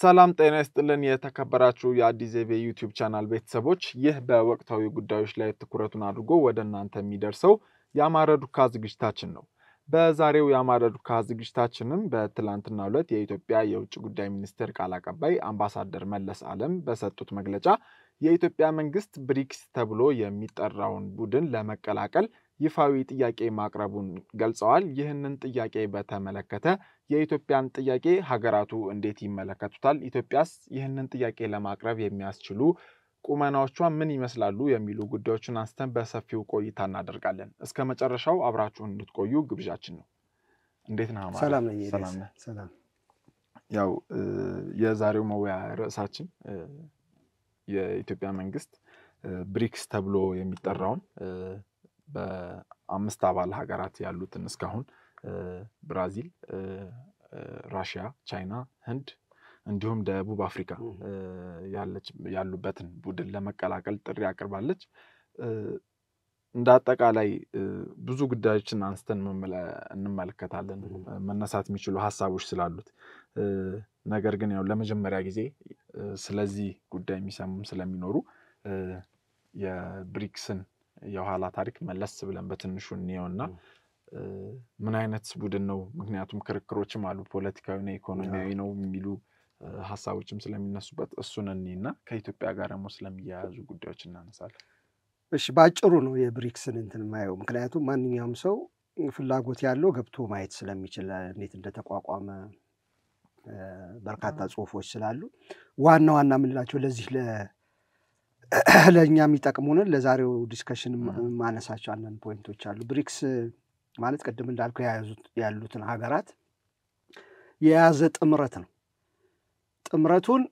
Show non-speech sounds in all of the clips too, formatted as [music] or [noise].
ሰላም ጤና ይስጥልን። የተከበራችሁ የአዲስ ዜቤ ዩቲዩብ ቻናል ቤተሰቦች፣ ይህ በወቅታዊ ጉዳዮች ላይ ትኩረቱን አድርጎ ወደ እናንተ የሚደርሰው የአማረ ዱካ ዝግጅታችን ነው። በዛሬው የአማረ ዱካ ዝግጅታችንም በትላንትናው ዕለት የኢትዮጵያ የውጭ ጉዳይ ሚኒስቴር ቃል አቀባይ አምባሳደር መለስ ዓለም በሰጡት መግለጫ የኢትዮጵያ መንግስት ብሪክስ ተብሎ የሚጠራውን ቡድን ለመቀላቀል ይፋዊ ጥያቄ ማቅረቡን ገልጸዋል። ይህንን ጥያቄ በተመለከተ የኢትዮጵያን ጥያቄ ሀገራቱ እንዴት ይመለከቱታል? ኢትዮጵያስ ይህንን ጥያቄ ለማቅረብ የሚያስችሉ ቁመናዎቿ ምን ይመስላሉ? የሚሉ ጉዳዮችን አንስተን በሰፊው ቆይታ እናደርጋለን። እስከ መጨረሻው አብራችሁን እንድትቆዩ ግብዣችን ነው። እንዴት ነህ? ሰላም ነኝ። ያው የዛሬው መወያ ርዕሳችን የኢትዮጵያ መንግስት ብሪክስ ተብሎ የሚጠራውን በአምስት አባል ሀገራት ያሉትን እስካሁን ብራዚል፣ ራሽያ፣ ቻይና፣ ህንድ እንዲሁም ደቡብ አፍሪካ ያሉበትን ቡድን ለመቀላቀል ጥሪ አቅርባለች። እንደ አጠቃላይ ብዙ ጉዳዮችን አንስተን እንመለከታለን መነሳት የሚችሉ ሀሳቦች ስላሉት። ነገር ግን ያው ለመጀመሪያ ጊዜ ስለዚህ ጉዳይ የሚሰሙም ስለሚኖሩ የብሪክስን የኋላ ታሪክ መለስ ብለን በትንሹ እንየውና ምን አይነት ቡድን ነው? ምክንያቱም ክርክሮችም አሉ፣ ፖለቲካዊና ኢኮኖሚያዊ ነው የሚሉ ሀሳቦችም ስለሚነሱበት እሱን እኒና ከኢትዮጵያ ጋር ደግሞ ስለሚያያዙ ጉዳዮች እናነሳለን። እሺ፣ በአጭሩ ነው የብሪክስን እንትን ማየው፣ ምክንያቱም ማንኛውም ሰው ፍላጎት ያለው ገብቶ ማየት ስለሚችል እንዴት እንደተቋቋመ በርካታ ጽሁፎች ስላሉ ዋና ዋና የምንላቸው ለዚህ [clears throat] ለእኛ የሚጠቅሙንን ለዛሬው ዲስከሽን ማነሳቸው አንዳንድ ፖይንቶች አሉ። ብሪክስ ማለት ቅድም እንዳልኩ ያሉትን ሀገራት የያዘ ጥምረት ነው። ጥምረቱን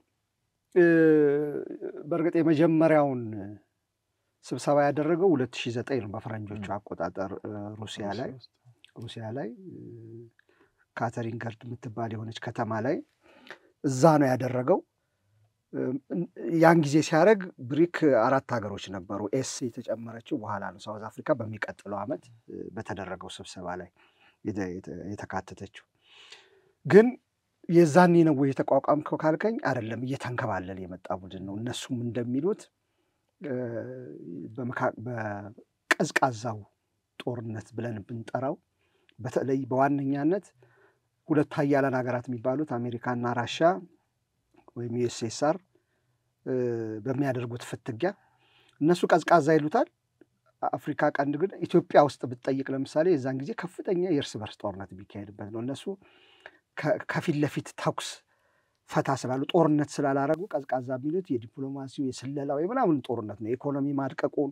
በእርግጥ የመጀመሪያውን ስብሰባ ያደረገው ዘጠኝ ነው በፈረንጆቹ አቆጣጠር ሩሲያ ላይ ሩሲያ ላይ ካተሪንገርድ የምትባል የሆነች ከተማ ላይ እዛ ነው ያደረገው። ያን ጊዜ ሲያደርግ ብሪክ አራት ሀገሮች ነበሩ። ኤስ የተጨመረችው በኋላ ነው ሳውዝ አፍሪካ በሚቀጥለው ዓመት በተደረገው ስብሰባ ላይ የተካተተችው። ግን የዛኔ ነው የተቋቋምከው ካልከኝ አይደለም፣ እየተንከባለል የመጣ ቡድን ነው። እነሱም እንደሚሉት በቀዝቃዛው ጦርነት ብለን ብንጠራው በተለይ በዋነኛነት ሁለት ሀያላን ሀገራት የሚባሉት አሜሪካና ራሻ ወይም ዩኤስኤስአር በሚያደርጉት ፍትጊያ እነሱ ቀዝቃዛ ይሉታል። አፍሪካ ቀንድ ግን ኢትዮጵያ ውስጥ ብትጠይቅ ለምሳሌ የዛን ጊዜ ከፍተኛ የእርስ በርስ ጦርነት የሚካሄድበት ነው። እነሱ ከፊት ለፊት ተኩስ ፈታ ስላሉ ጦርነት ስላላረጉ ቀዝቃዛ የሚሉት የዲፕሎማሲው የስለላው የምናምን ጦርነት ነው። የኢኮኖሚ ማድቀቁን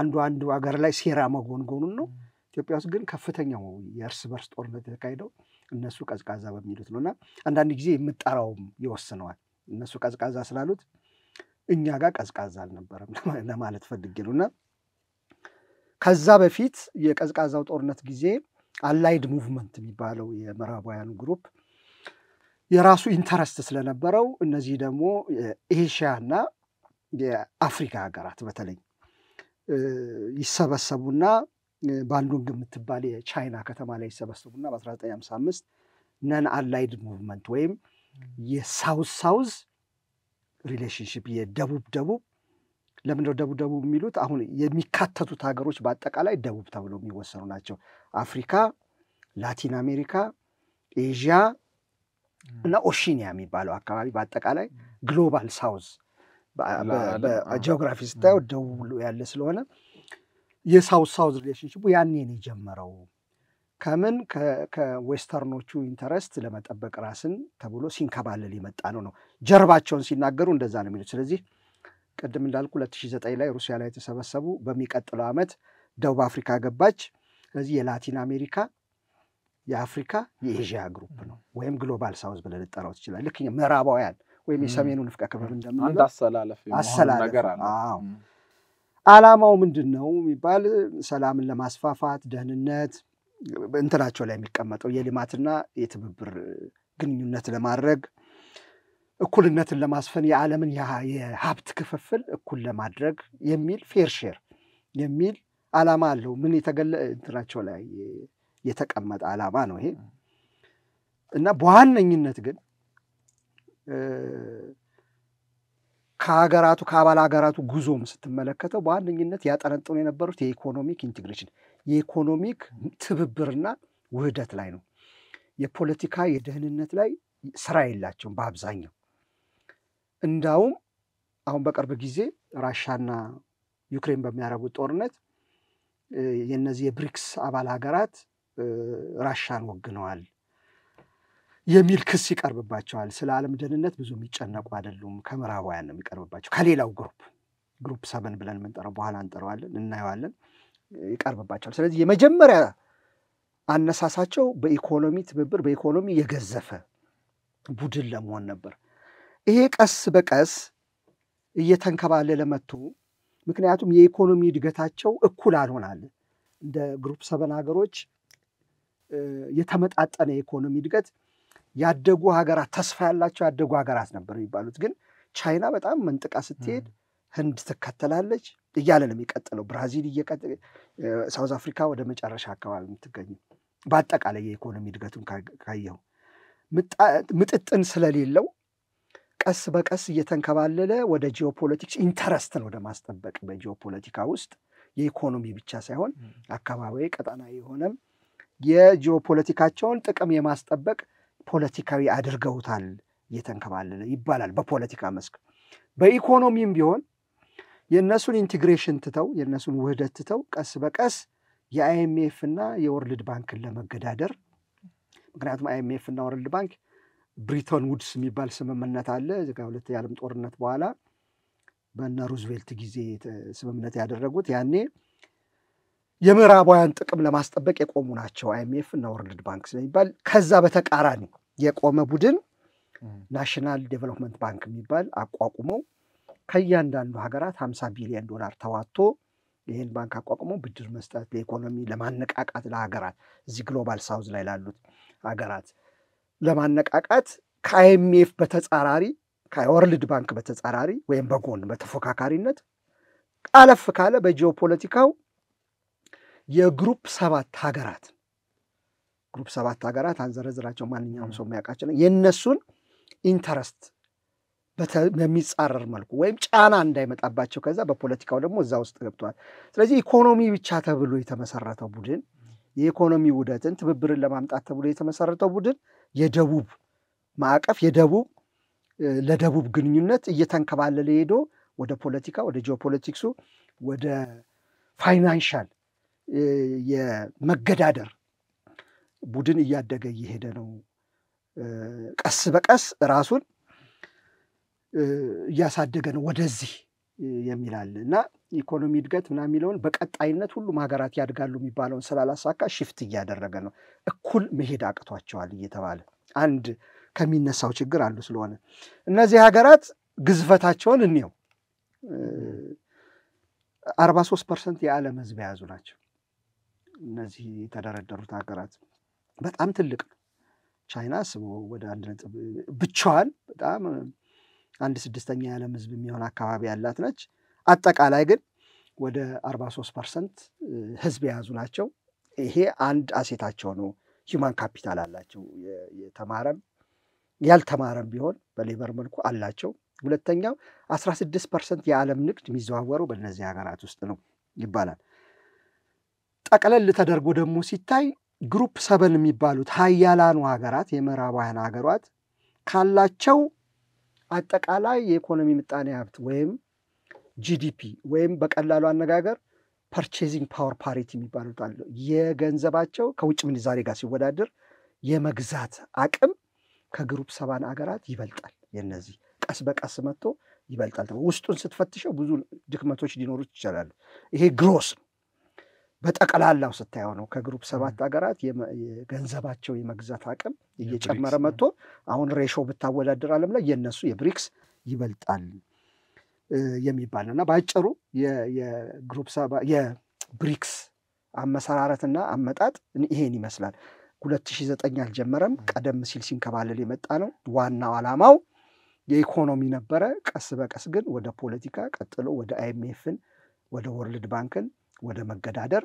አንዱ አንዱ ሀገር ላይ ሴራ መጎንጎኑን ነው። ኢትዮጵያ ውስጥ ግን ከፍተኛው የእርስ በርስ ጦርነት የተካሄደው እነሱ ቀዝቃዛ በሚሉት ነው። እና አንዳንድ ጊዜ የምጠራውም ይወስነዋል። እነሱ ቀዝቃዛ ስላሉት እኛ ጋር ቀዝቃዛ አልነበረም ለማለት ፈልጌ ነው። እና ከዛ በፊት የቀዝቃዛው ጦርነት ጊዜ አላይድ ሙቭመንት የሚባለው የምዕራባውያኑ ግሩፕ የራሱ ኢንተረስት ስለነበረው እነዚህ ደግሞ የኤሽያና የአፍሪካ ሀገራት በተለይ ይሰበሰቡና ባንዶንግ የምትባል የቻይና ከተማ ላይ ይሰበሰቡና በ1955 ነን አላይድ ሙቭመንት ወይም የሳውዝ ሳውዝ ሪሌሽንሽፕ የደቡብ ደቡብ ለምንድነው ደቡብ ደቡብ የሚሉት? አሁን የሚካተቱት ሀገሮች በአጠቃላይ ደቡብ ተብሎ የሚወሰኑ ናቸው። አፍሪካ፣ ላቲን አሜሪካ፣ ኤዥያ እና ኦሺኒያ የሚባለው አካባቢ በአጠቃላይ ግሎባል ሳውዝ ጂኦግራፊ ስታየው ደቡብ ያለ ስለሆነ የሳውዝ ሳውዝ ሪሌሽንሽፑ ያኔን የጀመረው ከምን ከዌስተርኖቹ ኢንተረስት ለመጠበቅ ራስን ተብሎ ሲንከባለል የመጣ ነው ነው ጀርባቸውን ሲናገሩ እንደዛ ነው የሚሉት። ስለዚህ ቅድም እንዳልኩ 2009 ላይ ሩሲያ ላይ የተሰበሰቡ፣ በሚቀጥለው ዓመት ደቡብ አፍሪካ ገባች። ስለዚህ የላቲን አሜሪካ የአፍሪካ የኤዥያ ግሩፕ ነው ወይም ግሎባል ሳውዝ ብለህ ልጠራው ትችላለህ። ልክ ምዕራባውያን ወይም የሰሜኑ ንፍቀ ክበብ እንደምንለው አሰላለፍ አሰላለፍ አላማው ምንድን ነው የሚባል ሰላምን ለማስፋፋት ደህንነት እንትናቸው ላይ የሚቀመጠው የልማትና የትብብር ግንኙነት ለማድረግ እኩልነትን ለማስፈን የዓለምን የሀብት ክፍፍል እኩል ለማድረግ የሚል ፌር ሼር የሚል አላማ አለው። ምን የተገለ እንትናቸው ላይ የተቀመጠ አላማ ነው ይሄ እና በዋነኝነት ግን ከሀገራቱ ከአባል ሀገራቱ ጉዞም ስትመለከተው በዋነኝነት ያጠነጥኑ የነበሩት የኢኮኖሚክ ኢንቴግሬሽን የኢኮኖሚክ ትብብርና ውህደት ላይ ነው። የፖለቲካ የደህንነት ላይ ስራ የላቸውም በአብዛኛው። እንዳውም አሁን በቅርብ ጊዜ ራሻና ዩክሬን በሚያደርጉት ጦርነት የእነዚህ የብሪክስ አባል ሀገራት ራሻን ወግነዋል። የሚል ክስ ይቀርብባቸዋል። ስለ ዓለም ደህንነት ብዙ የሚጨነቁ አይደሉም። ከምዕራባውያን ነው የሚቀርብባቸው። ከሌላው ግሩፕ ግሩፕ ሰብን ብለን የምንጠራው በኋላ እንጠራዋለን፣ እናየዋለን። ይቀርብባቸዋል። ስለዚህ የመጀመሪያ አነሳሳቸው በኢኮኖሚ ትብብር፣ በኢኮኖሚ የገዘፈ ቡድን ለመሆን ነበር። ይሄ ቀስ በቀስ እየተንከባለለ መጥቶ ምክንያቱም የኢኮኖሚ እድገታቸው እኩል አልሆናል። እንደ ግሩፕ ሰበን ሀገሮች የተመጣጠነ የኢኮኖሚ እድገት ያደጉ ሀገራት ተስፋ ያላቸው ያደጉ ሀገራት ነበር የሚባሉት። ግን ቻይና በጣም መንጥቃ ስትሄድ ህንድ ትከተላለች እያለ ነው የሚቀጥለው። ብራዚል ሳውዝ አፍሪካ ወደ መጨረሻ አካባቢ የምትገኝ በአጠቃላይ የኢኮኖሚ እድገቱን ካየው ምጥጥን ስለሌለው ቀስ በቀስ እየተንከባለለ ወደ ጂኦፖለቲክስ ኢንተረስትን ወደ ማስጠበቅ በጂኦፖለቲካ ውስጥ የኢኮኖሚ ብቻ ሳይሆን አካባቢ ቀጠናዊ የሆነም የጂኦፖለቲካቸውን ጥቅም የማስጠበቅ ፖለቲካዊ አድርገውታል እየተንከባለለ ይባላል በፖለቲካ መስክ። በኢኮኖሚም ቢሆን የእነሱን ኢንቴግሬሽን ትተው የእነሱን ውህደት ትተው ቀስ በቀስ የአይኤምኤፍ እና የወርልድ ባንክን ለመገዳደር ምክንያቱም አይኤምኤፍ እና ወርልድ ባንክ ብሪቶን ውድስ የሚባል ስምምነት አለ ሁለት የዓለም ጦርነት በኋላ በእነ ሩዝቬልት ጊዜ ስምምነት ያደረጉት ያኔ የምዕራባውያን ጥቅም ለማስጠበቅ የቆሙ ናቸው። አይኤምኤፍ እና ወርልድ ባንክ ስለሚባል ከዛ በተቃራኒ የቆመ ቡድን ናሽናል ዴቨሎፕመንት ባንክ የሚባል አቋቁመው ከእያንዳንዱ ሀገራት ሀምሳ ቢሊዮን ዶላር ተዋጥቶ ይህን ባንክ አቋቁሞ ብድር መስጠት ለኢኮኖሚ ለማነቃቃት ለሀገራት እዚህ ግሎባል ሳውዝ ላይ ላሉት ሀገራት ለማነቃቃት ከአይኤምኤፍ በተጻራሪ ከወርልድ ባንክ በተጻራሪ ወይም በጎን በተፎካካሪነት አለፍ ካለ በጂኦፖለቲካው የግሩፕ ሰባት ሀገራት ግሩፕ ሰባት ሀገራት አንዘረዝራቸው ማንኛውም ሰው የሚያውቃቸው የእነሱን ኢንተረስት በሚጻረር መልኩ ወይም ጫና እንዳይመጣባቸው ከዛ በፖለቲካው ደግሞ እዛ ውስጥ ገብተዋል። ስለዚህ ኢኮኖሚ ብቻ ተብሎ የተመሰረተው ቡድን የኢኮኖሚ ውህደትን ትብብርን ለማምጣት ተብሎ የተመሰረተው ቡድን የደቡብ ማዕቀፍ የደቡብ ለደቡብ ግንኙነት እየተንከባለለ ሄዶ ወደ ፖለቲካ ወደ ጂኦፖለቲክሱ ወደ ፋይናንሻል የመገዳደር ቡድን እያደገ እየሄደ ነው። ቀስ በቀስ ራሱን እያሳደገ ነው ወደዚህ የሚላል እና ኢኮኖሚ እድገት ምናምን የሚለውን በቀጣይነት ሁሉም ሀገራት ያድጋሉ የሚባለውን ስላላሳካ ሽፍት እያደረገ ነው። እኩል መሄድ አቅቷቸዋል እየተባለ አንድ ከሚነሳው ችግር አንዱ ስለሆነ እነዚህ ሀገራት ግዝፈታቸውን እኔው አርባ ሶስት ፐርሰንት የዓለም ህዝብ የያዙ ናቸው። እነዚህ የተደረደሩት ሀገራት በጣም ትልቅ ነው። ቻይና ስቦ ወደ አንድ ነጥብ ብቻዋን በጣም አንድ ስድስተኛ የዓለም ህዝብ የሚሆን አካባቢ ያላት ነች። አጠቃላይ ግን ወደ 43 ፐርሰንት ህዝብ የያዙ ናቸው። ይሄ አንድ አሴታቸው ነው። ሂውማን ካፒታል አላቸው። የተማረም ያልተማረም ቢሆን በሌበር መልኩ አላቸው። ሁለተኛው 16 ፐርሰንት የዓለም ንግድ የሚዘዋወረው በእነዚህ ሀገራት ውስጥ ነው ይባላል። ጠቅለል ተደርጎ ደግሞ ሲታይ ግሩፕ ሰበን የሚባሉት ሀያላኑ ሀገራት የምዕራባውያን ሀገሯት ካላቸው አጠቃላይ የኢኮኖሚ ምጣኔ ሀብት ወይም ጂዲፒ ወይም በቀላሉ አነጋገር ፐርቼዚንግ ፓወር ፓሪቲ የሚባሉት አለ። የገንዘባቸው ከውጭ ምንዛሬ ጋር ሲወዳደር የመግዛት አቅም ከግሩፕ ሰባን ሀገራት ይበልጣል። የነዚህ ቀስ በቀስ መጥቶ ይበልጣል። ውስጡን ስትፈትሸው ብዙ ድክመቶች ሊኖሩት ይችላሉ። ይሄ ግሮስ ነው። በጠቅላላው ስታየው ነው ከግሩፕ ሰባት ሀገራት ገንዘባቸው የመግዛት አቅም እየጨመረ መጥቶ አሁን ሬሾ ብታወዳደር አለም ላይ የነሱ የብሪክስ ይበልጣል የሚባል ነው እና በአጭሩ የግሩፕ ሰባ የብሪክስ አመሰራረትና አመጣጥ ይሄን ይመስላል። 2009 አልጀመረም። ቀደም ሲል ሲንከባለል የመጣ ነው። ዋናው ዓላማው የኢኮኖሚ ነበረ። ቀስ በቀስ ግን ወደ ፖለቲካ ቀጥሎ ወደ አይኤምኤፍን ወደ ወርልድ ባንክን ወደ መገዳደር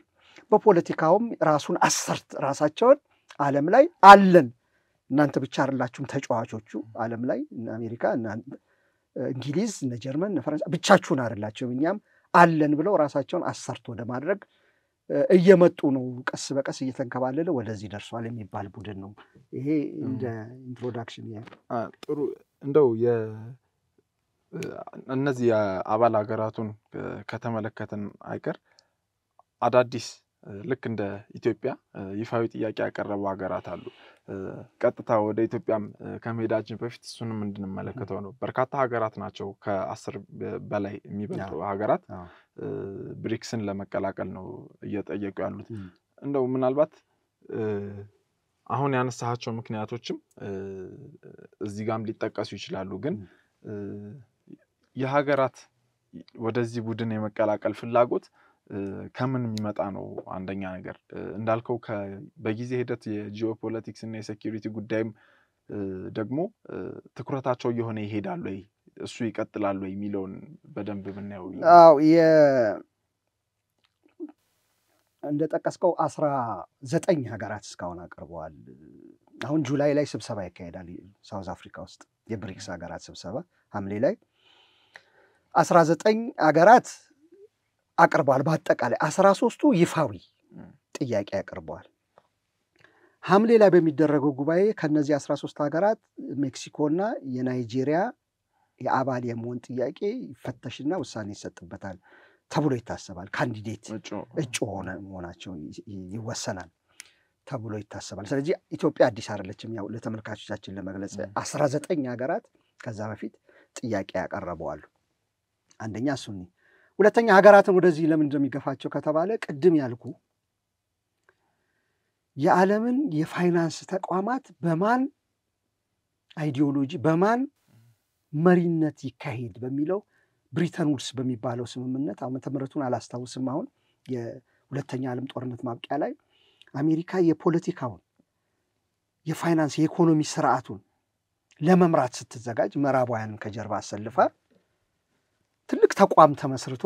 በፖለቲካውም ራሱን አሰርት ራሳቸውን ዓለም ላይ አለን እናንተ ብቻ አይደላችሁም ተጫዋቾቹ ዓለም ላይ እነ አሜሪካ እንግሊዝ እነ ጀርመን ፈረንሳ ብቻችሁን አይደላችሁም እኛም አለን ብለው ራሳቸውን አሰርት ወደ ማድረግ እየመጡ ነው። ቀስ በቀስ እየተንከባለለ ወደዚህ ደርሷል የሚባል ቡድን ነው። ይሄ እንደ ኢንትሮዳክሽን ጥሩ እንደው እነዚህ የአባል ሀገራቱን ከተመለከትን አይቀር አዳዲስ ልክ እንደ ኢትዮጵያ ይፋዊ ጥያቄ ያቀረቡ ሀገራት አሉ። ቀጥታ ወደ ኢትዮጵያም ከመሄዳችን በፊት እሱንም እንድንመለከተው ነው። በርካታ ሀገራት ናቸው፣ ከአስር በላይ የሚበልጡ ሀገራት ብሪክስን ለመቀላቀል ነው እየጠየቁ ያሉት። እንደው ምናልባት አሁን ያነሳቸው ምክንያቶችም እዚህ ጋም ሊጠቀሱ ይችላሉ። ግን የሀገራት ወደዚህ ቡድን የመቀላቀል ፍላጎት ከምን የሚመጣ ነው? አንደኛ ነገር እንዳልከው በጊዜ ሂደት የጂኦፖለቲክስ እና የሴኪሪቲ ጉዳይም ደግሞ ትኩረታቸው እየሆነ ይሄዳሉ ወይ እሱ ይቀጥላሉ የሚለውን በደንብ ብናየው። አዎ ጠቀስከው አስራ ዘጠኝ ሀገራት እስካሁን አቅርበዋል። አሁን ጁላይ ላይ ስብሰባ ይካሄዳል ሳውዝ አፍሪካ ውስጥ የብሪክስ ሀገራት ስብሰባ ሐምሌ ላይ አስራ ዘጠኝ ሀገራት አቅርበዋል። በአጠቃላይ አስራ ሶስቱ ይፋዊ ጥያቄ አቅርበዋል። ሐምሌ ላይ በሚደረገው ጉባኤ ከነዚህ አስራ ሶስት ሀገራት ሜክሲኮና የናይጄሪያ የአባል የመሆን ጥያቄ ይፈተሽና ውሳኔ ይሰጥበታል ተብሎ ይታሰባል። ካንዲዴት እጩ ሆነ መሆናቸው ይወሰናል ተብሎ ይታሰባል። ስለዚህ ኢትዮጵያ አዲስ አይደለችም። ያው ለተመልካቾቻችን ለመግለጽ አስራ ዘጠኝ ሀገራት ከዛ በፊት ጥያቄ ያቀረበዋሉ። አንደኛ ሱኒ ሁለተኛ ሀገራትን ወደዚህ ለምን እንደሚገፋቸው ከተባለ ቅድም ያልኩ የዓለምን የፋይናንስ ተቋማት በማን አይዲዮሎጂ በማን መሪነት ይካሄድ በሚለው ብሪተን ውድስ በሚባለው ስምምነት አሁን ምሕረቱን አላስታውስም። አሁን የሁለተኛ ዓለም ጦርነት ማብቂያ ላይ አሜሪካ የፖለቲካውን የፋይናንስ የኢኮኖሚ ስርዓቱን ለመምራት ስትዘጋጅ ምዕራባውያንን ከጀርባ አሰልፋ ትልቅ ተቋም ተመስርቶ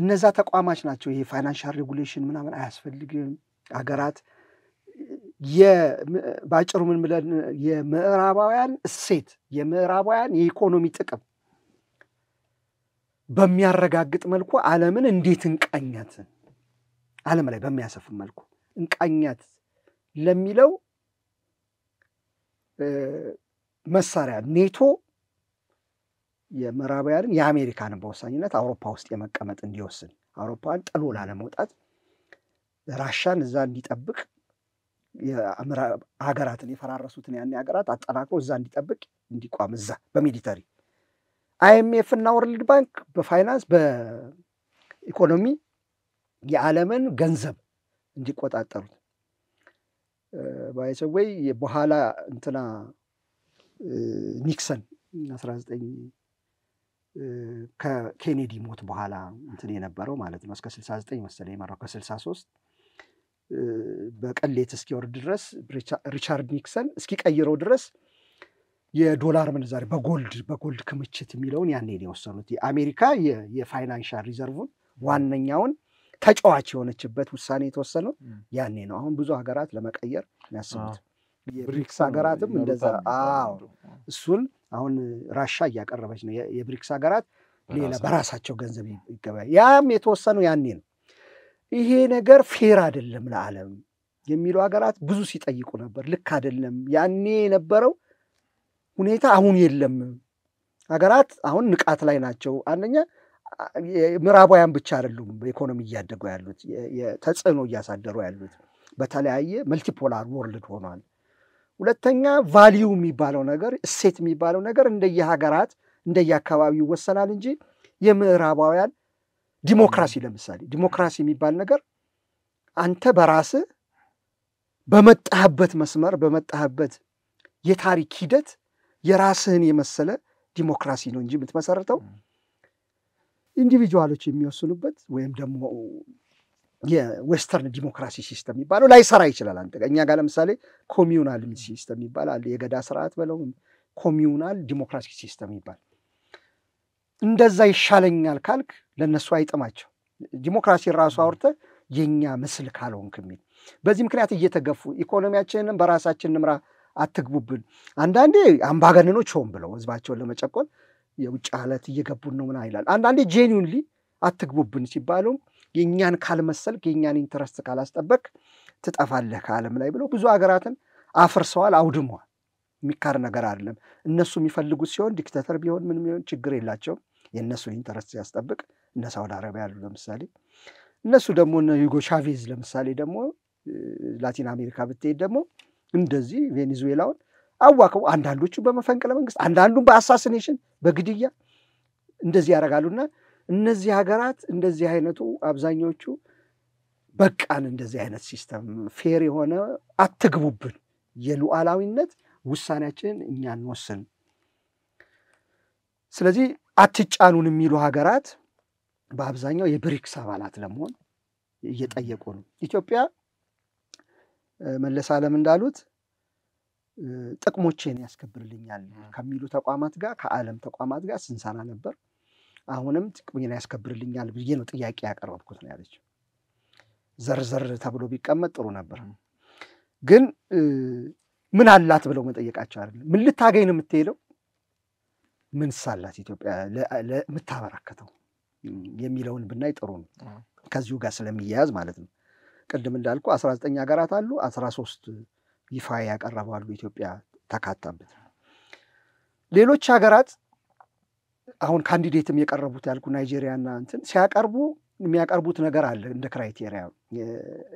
እነዛ ተቋማች ናቸው። ይሄ ፋይናንሻል ሬጉሌሽን ምናምን አያስፈልግም። ሀገራት በአጭሩ ምን ብለን የምዕራባውያን እሴት የምዕራባውያን የኢኮኖሚ ጥቅም በሚያረጋግጥ መልኩ ዓለምን እንዴት እንቃኛት ዓለም ላይ በሚያሰፍን መልኩ እንቃኛት ለሚለው መሳሪያ ኔቶ የምዕራባውያንም የአሜሪካንን በወሳኝነት አውሮፓ ውስጥ የመቀመጥ እንዲወስን አውሮፓን ጥሎ ላለመውጣት ራሻን እዛ እንዲጠብቅ ሀገራትን የፈራረሱትን ያኔ ሀገራት አጠናክሮ እዛ እንዲጠብቅ እንዲቋም እዛ በሚሊተሪ አይኤምኤፍ እና ወርልድ ባንክ በፋይናንስ በኢኮኖሚ የዓለምን ገንዘብ እንዲቆጣጠሩት ባይሰወይ በኋላ እንትና ኒክሰን 19 ከኬኔዲ ሞት በኋላ እንትን የነበረው ማለት ነው። እስከ 69 መሰለኝ የመራው ከ63 በቀሌት እስኪወርድ ድረስ ሪቻርድ ኒክሰን እስኪቀይረው ድረስ የዶላር ምንዛሬ በጎልድ በጎልድ ክምችት የሚለውን ያኔ ነው የወሰኑት። የአሜሪካ የፋይናንሻል ሪዘርቭን ዋነኛውን ተጫዋች የሆነችበት ውሳኔ የተወሰነው ያኔ ነው። አሁን ብዙ ሀገራት ለመቀየር የሚያስቡት የብሪክስ ሀገራትም እንደዛ። እሱን አሁን ራሻ እያቀረበች ነው። የብሪክስ ሀገራት ሌላ በራሳቸው ገንዘብ ይገበያል። ያም የተወሰኑ ያኔ ነው። ይሄ ነገር ፌር አይደለም ለዓለም የሚሉ ሀገራት ብዙ ሲጠይቁ ነበር። ልክ አይደለም ያኔ የነበረው ሁኔታ አሁን የለም። ሀገራት አሁን ንቃት ላይ ናቸው። አንደኛ ምዕራባውያን ብቻ አይደሉም በኢኮኖሚ እያደጉ ያሉት ተጽዕኖ እያሳደሩ ያሉት በተለያየ መልቲፖላር ወርልድ ሆኗል። ሁለተኛ ቫሊዩ የሚባለው ነገር እሴት የሚባለው ነገር እንደየሀገራት እንደየአካባቢው ይወሰናል እንጂ የምዕራባውያን ዲሞክራሲ ለምሳሌ ዲሞክራሲ የሚባል ነገር አንተ በራስህ በመጣህበት መስመር በመጣህበት የታሪክ ሂደት የራስህን የመሰለ ዲሞክራሲ ነው እንጂ የምትመሰርተው ኢንዲቪጁዋሎች የሚወስኑበት ወይም ደግሞ የዌስተርን ዲሞክራሲ ሲስተም የሚባለው ላይሰራ ይችላል። አንተ እኛ ጋር ለምሳሌ ኮሚዩናል ሲስተም ይባላል። የገዳ ስርዓት በለው ኮሚዩናል ዲሞክራሲ ሲስተም ይባል። እንደዛ ይሻለኛል ካልክ ለእነሱ አይጥማቸው። ዲሞክራሲ ራሱ አውርተ የእኛ ምስል ካልሆንክ የሚል በዚህ ምክንያት እየተገፉ ኢኮኖሚያችንንም በራሳችን ንምራ አትግቡብን። አንዳንዴ አምባገነኖች ሆን ብለው ህዝባቸውን ለመጨቆን የውጭ አለት እየገቡን ነው ምና ይላል። አንዳንዴ ጄኒውንሊ አትግቡብን ሲባሉም የእኛን ካልመሰልክ፣ የእኛን ኢንተረስት ካላስጠበቅ ትጠፋለህ ከዓለም ላይ ብለው ብዙ ሀገራትን አፍርሰዋል፣ አውድመዋል። የሚካር ነገር አይደለም። እነሱ የሚፈልጉት ሲሆን ዲክተተር ቢሆን ምን ቢሆን ችግር የላቸውም። የእነሱን ኢንተረስት ሲያስጠብቅ እነ ሳውዲ አረቢያ ያሉ ለምሳሌ እነሱ ደግሞ እነ ዩጎ ቻቬዝ ለምሳሌ ደግሞ ላቲን አሜሪካ ብትሄድ ደግሞ እንደዚህ ቬኔዙዌላውን አዋከው አንዳንዶቹ በመፈንቅለ መንግስት፣ አንዳንዱን በአሳሲኔሽን በግድያ እንደዚህ ያደርጋሉና እነዚህ ሀገራት እንደዚህ አይነቱ አብዛኞቹ በቃን፣ እንደዚህ አይነት ሲስተም ፌር የሆነ አትግቡብን፣ የሉዓላዊነት ውሳኔያችንን እኛ እንወስን፣ ስለዚህ አትጫኑን የሚሉ ሀገራት በአብዛኛው የብሪክስ አባላት ለመሆን እየጠየቁ ነው። ኢትዮጵያ መለስ ዓለም እንዳሉት ጥቅሞቼን ያስከብርልኛል ከሚሉ ተቋማት ጋር ከዓለም ተቋማት ጋር ስንሰራ ነበር። አሁንም ጥቅሜን ያስከብርልኛል ብዬ ነው ጥያቄ ያቀረብኩት ነው ያለች። ዘርዘር ተብሎ ቢቀመጥ ጥሩ ነበር፣ ግን ምን አላት ብለው መጠየቃቸው አይደለም። ምን ልታገኝ ነው የምትሄደው? ምን ሳላት ኢትዮጵያ የምታበረከተው የሚለውን ብናይ ጥሩ ነው። ከዚሁ ጋር ስለሚያያዝ ማለት ነው። ቅድም እንዳልኩ አስራ ዘጠኝ ሀገራት አሉ። አስራ ሶስት ይፋ ያቀረባሉ ኢትዮጵያ ተካታበት። ሌሎች ሀገራት አሁን ካንዲዴትም የቀረቡት ያልኩ ናይጄሪያና እንትን ሲያቀርቡ የሚያቀርቡት ነገር አለ። እንደ ክራይቴሪያ